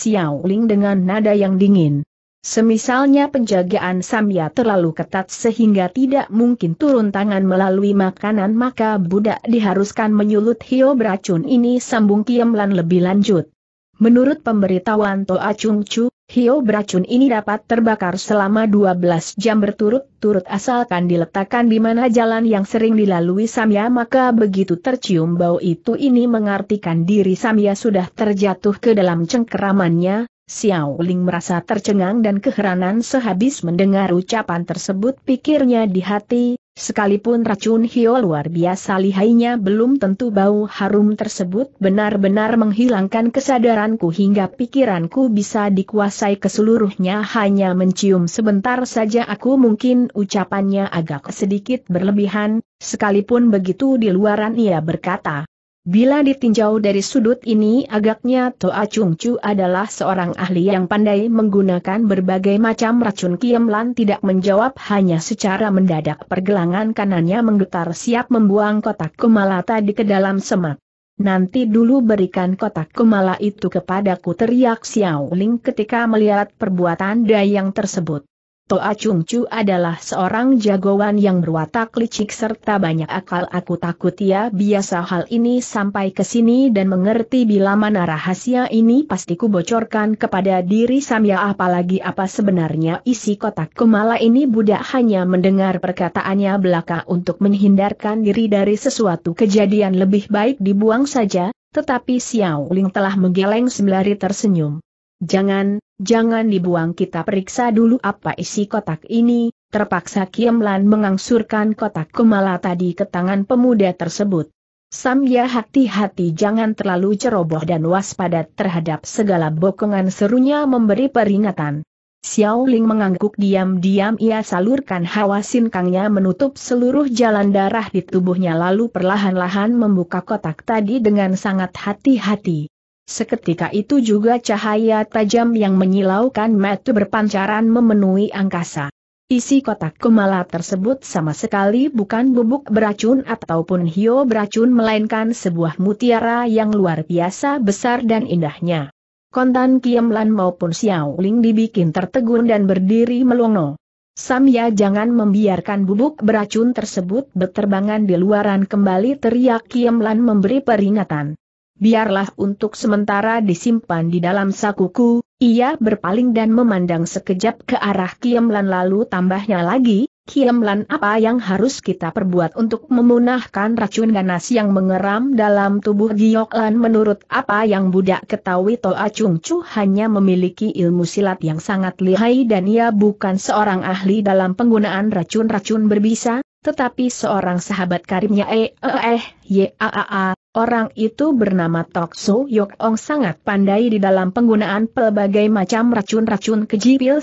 ling dengan nada yang dingin. Semisalnya penjagaan Samya terlalu ketat sehingga tidak mungkin turun tangan melalui makanan maka budak diharuskan menyulut hio beracun ini sambung Kiemlan lebih lanjut. Menurut pemberitahuan Toa Chung Chu, Hio beracun ini dapat terbakar selama 12 jam berturut-turut asalkan diletakkan di mana jalan yang sering dilalui Samya maka begitu tercium bau itu ini mengartikan diri Samya sudah terjatuh ke dalam cengkeramannya, Xiao Ling merasa tercengang dan keheranan sehabis mendengar ucapan tersebut pikirnya di hati, sekalipun racun Hio luar biasa lihainya belum tentu bau harum tersebut benar-benar menghilangkan kesadaranku hingga pikiranku bisa dikuasai keseluruhnya hanya mencium sebentar saja aku mungkin ucapannya agak sedikit berlebihan, sekalipun begitu di luaran ia berkata, Bila ditinjau dari sudut ini agaknya Toa Chung Chu adalah seorang ahli yang pandai menggunakan berbagai macam racun Kiem tidak menjawab hanya secara mendadak pergelangan kanannya menggetar siap membuang kotak kumala tadi ke dalam semak. Nanti dulu berikan kotak kumala itu kepadaku teriak Xiao Ling ketika melihat perbuatan Dayang tersebut. Toa Chung Chu adalah seorang jagoan yang berwatak licik serta banyak akal aku takut ia biasa hal ini sampai ke sini dan mengerti bila mana rahasia ini pasti ku bocorkan kepada diri Samya apalagi apa sebenarnya isi kotak kumala ini budak hanya mendengar perkataannya belaka untuk menghindarkan diri dari sesuatu kejadian lebih baik dibuang saja, tetapi Xiao Ling telah menggeleng sembari tersenyum. Jangan, Jangan dibuang kita periksa dulu apa isi kotak ini, terpaksa Lan mengangsurkan kotak kumala tadi ke tangan pemuda tersebut. Samya hati-hati jangan terlalu ceroboh dan waspada terhadap segala bokongan serunya memberi peringatan. Xiao Ling mengangguk diam-diam ia salurkan hawa sinkangnya menutup seluruh jalan darah di tubuhnya lalu perlahan-lahan membuka kotak tadi dengan sangat hati-hati. Seketika itu juga cahaya tajam yang menyilaukan metu berpancaran memenuhi angkasa. Isi kotak kemala tersebut sama sekali bukan bubuk beracun ataupun hio beracun melainkan sebuah mutiara yang luar biasa besar dan indahnya. Kontan Kiemlan maupun Xiao Ling dibikin tertegun dan berdiri melongo. Samya jangan membiarkan bubuk beracun tersebut berterbangan di luaran kembali teriak Kiemlan memberi peringatan biarlah untuk sementara disimpan di dalam sakuku, ia berpaling dan memandang sekejap ke arah Kiemlan lalu tambahnya lagi, Kiemlan apa yang harus kita perbuat untuk memunahkan racun ganas yang mengeram dalam tubuh Gioklan menurut apa yang budak ketahui Toa ah Chung Chu hanya memiliki ilmu silat yang sangat lihai dan ia bukan seorang ahli dalam penggunaan racun-racun berbisa, tetapi seorang sahabat karibnya eh eh eh, ye a a a Orang itu bernama Tok So Yok Ong sangat pandai di dalam penggunaan pelbagai macam racun-racun keji pil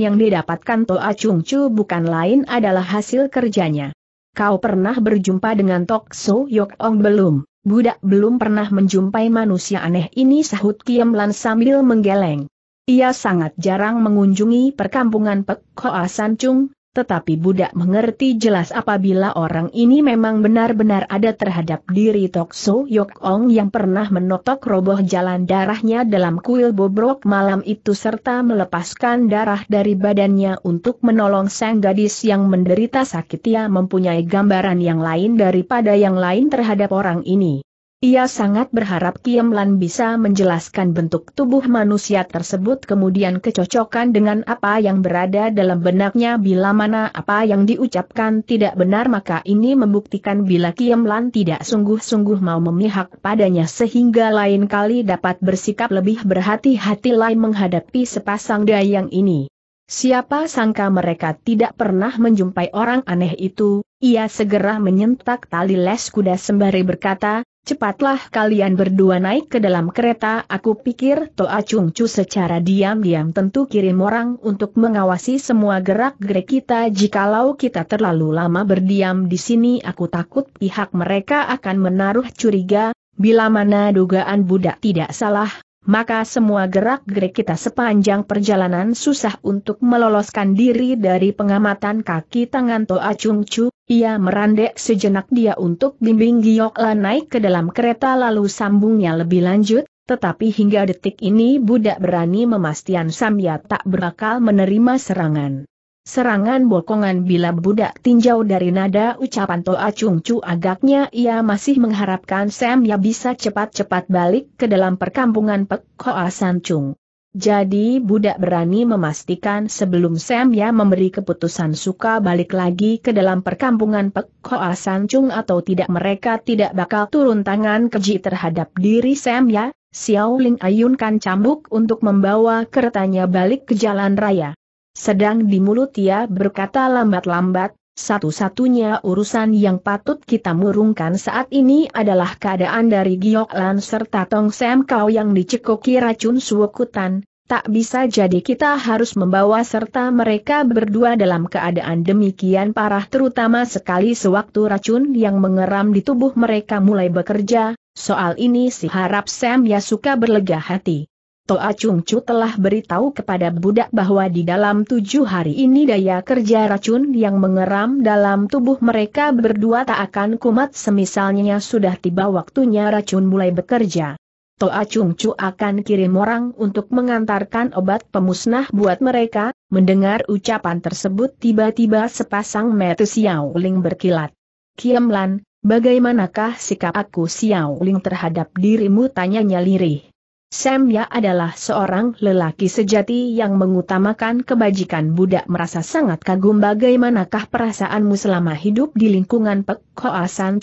yang didapatkan Toa Chung Chu bukan lain adalah hasil kerjanya. Kau pernah berjumpa dengan Tok So Yok Ong belum? Budak belum pernah menjumpai manusia aneh ini sahut Kiam Lan sambil menggeleng. Ia sangat jarang mengunjungi perkampungan Pek Hoa San Chung, tetapi budak mengerti jelas apabila orang ini memang benar-benar ada terhadap diri Tokso Yok Ong yang pernah menotok roboh jalan darahnya dalam kuil bobrok malam itu serta melepaskan darah dari badannya untuk menolong sang gadis yang menderita sakit ia mempunyai gambaran yang lain daripada yang lain terhadap orang ini. Ia sangat berharap Kiemlan bisa menjelaskan bentuk tubuh manusia tersebut kemudian kecocokan dengan apa yang berada dalam benaknya bila mana apa yang diucapkan tidak benar maka ini membuktikan bila Kiemlan tidak sungguh-sungguh mau memihak padanya sehingga lain kali dapat bersikap lebih berhati-hati lain menghadapi sepasang dayang ini. Siapa sangka mereka tidak pernah menjumpai orang aneh itu, ia segera menyentak tali les kuda sembari berkata, Cepatlah kalian berdua naik ke dalam kereta Aku pikir Toa Chung Chu secara diam-diam tentu kirim orang untuk mengawasi semua gerak-gerik kita Jikalau kita terlalu lama berdiam di sini aku takut pihak mereka akan menaruh curiga Bila mana dugaan budak tidak salah, maka semua gerak-gerik kita sepanjang perjalanan susah untuk meloloskan diri dari pengamatan kaki tangan Toa ah Chung Chu, ia merandek sejenak dia untuk bimbing Giokla naik ke dalam kereta lalu sambungnya lebih lanjut, tetapi hingga detik ini budak berani memastikan Samya tak berakal menerima serangan. Serangan bokongan bila budak tinjau dari nada ucapan Toa Chung Chu agaknya ia masih mengharapkan Sam ya bisa cepat-cepat balik ke dalam perkampungan Pek Koa San Chung. Jadi budak berani memastikan sebelum Sam ya memberi keputusan suka balik lagi ke dalam perkampungan Pek Koa San Chung atau tidak mereka tidak bakal turun tangan keji terhadap diri Sam ya. Xiao Ling ayunkan cambuk untuk membawa keretanya balik ke jalan raya. Sedang di mulut ia berkata lambat-lambat, satu-satunya urusan yang patut kita murungkan saat ini adalah keadaan dari Giok Lan serta Tong Sam Kau yang dicekoki racun suokutan, tak bisa jadi kita harus membawa serta mereka berdua dalam keadaan demikian parah terutama sekali sewaktu racun yang mengeram di tubuh mereka mulai bekerja, soal ini si harap Sam ya suka berlega hati. Toa Chung Chu telah beritahu kepada budak bahwa di dalam tujuh hari ini daya kerja racun yang mengeram dalam tubuh mereka berdua tak akan kumat semisalnya sudah tiba waktunya racun mulai bekerja. Toa Chung Chu akan kirim orang untuk mengantarkan obat pemusnah buat mereka, mendengar ucapan tersebut tiba-tiba sepasang mata Xiao Ling berkilat. Kiam Lan, bagaimanakah sikap aku Xiao Ling terhadap dirimu tanyanya lirih. Samya adalah seorang lelaki sejati yang mengutamakan kebajikan budak merasa sangat kagum bagaimanakah perasaanmu selama hidup di lingkungan Pek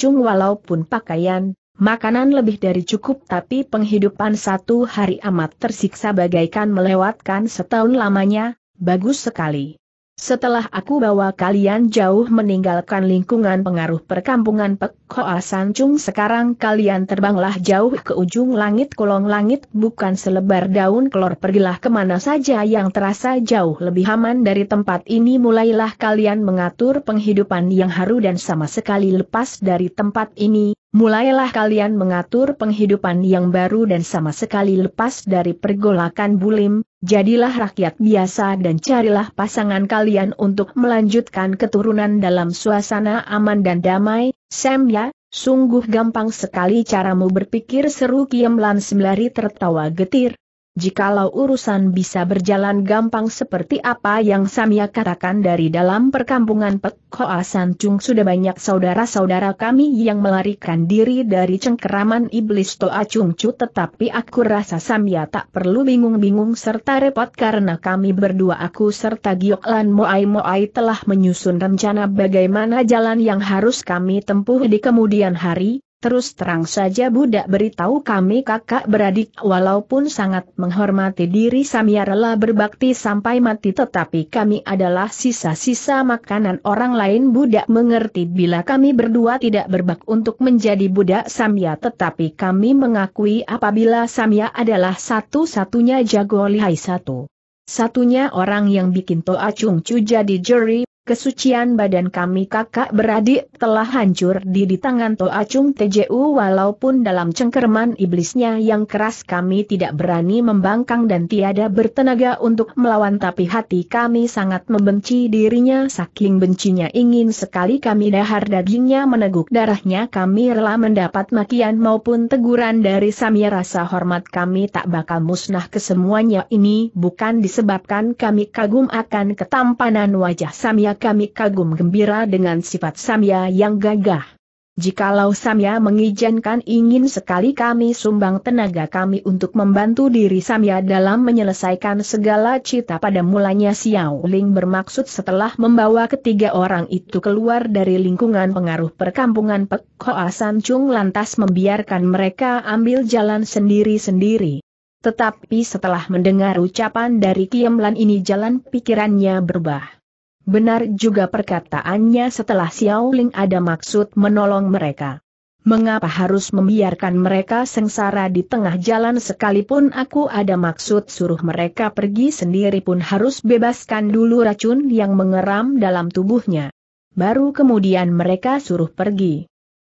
cung. walaupun pakaian, makanan lebih dari cukup tapi penghidupan satu hari amat tersiksa bagaikan melewatkan setahun lamanya, bagus sekali. Setelah aku bawa kalian jauh meninggalkan lingkungan pengaruh perkampungan Pek Hoa Sancung sekarang kalian terbanglah jauh ke ujung langit kolong langit bukan selebar daun kelor pergilah kemana saja yang terasa jauh lebih aman dari tempat ini mulailah kalian mengatur penghidupan yang haru dan sama sekali lepas dari tempat ini, mulailah kalian mengatur penghidupan yang baru dan sama sekali lepas dari pergolakan bulim, jadilah rakyat biasa dan carilah pasangan kalian untuk melanjutkan keturunan dalam suasana aman dan damai, Sam ya, sungguh gampang sekali caramu berpikir seru Lan sembari tertawa getir, Jikalau urusan bisa berjalan gampang seperti apa yang Samia katakan dari dalam perkampungan Pek Hoa Sancung sudah banyak saudara-saudara kami yang melarikan diri dari cengkeraman iblis Toa Chung Chu tetapi aku rasa Samia tak perlu bingung-bingung serta repot karena kami berdua aku serta Giok Moai Moai telah menyusun rencana bagaimana jalan yang harus kami tempuh di kemudian hari, Terus terang saja budak beritahu kami kakak beradik walaupun sangat menghormati diri Samia rela berbakti sampai mati tetapi kami adalah sisa-sisa makanan orang lain budak mengerti bila kami berdua tidak berbak untuk menjadi budak Samia tetapi kami mengakui apabila Samia adalah satu-satunya jago lihai satu. Satunya orang yang bikin Toa Chung Chu jadi juri kesucian badan kami kakak beradik telah hancur di, di tangan Chung Tju walaupun dalam cengkerman iblisnya yang keras kami tidak berani membangkang dan tiada bertenaga untuk melawan tapi hati kami sangat membenci dirinya saking bencinya ingin sekali kami dahar dagingnya meneguk darahnya kami rela mendapat makian maupun teguran dari samia rasa hormat kami tak bakal musnah kesemuanya ini bukan disebabkan kami kagum akan ketampanan wajah samia kami kagum gembira dengan sifat Samya yang gagah. Jikalau Samya mengizinkan ingin sekali kami sumbang tenaga kami untuk membantu diri Samya dalam menyelesaikan segala cita pada mulanya Xiao Ling bermaksud setelah membawa ketiga orang itu keluar dari lingkungan pengaruh perkampungan Pek Hoa San Chung lantas membiarkan mereka ambil jalan sendiri-sendiri. Tetapi setelah mendengar ucapan dari Kiemlan ini jalan pikirannya berubah. Benar juga perkataannya setelah Xiao Ling ada maksud menolong mereka. Mengapa harus membiarkan mereka sengsara di tengah jalan sekalipun aku ada maksud suruh mereka pergi sendiri pun harus bebaskan dulu racun yang mengeram dalam tubuhnya. Baru kemudian mereka suruh pergi.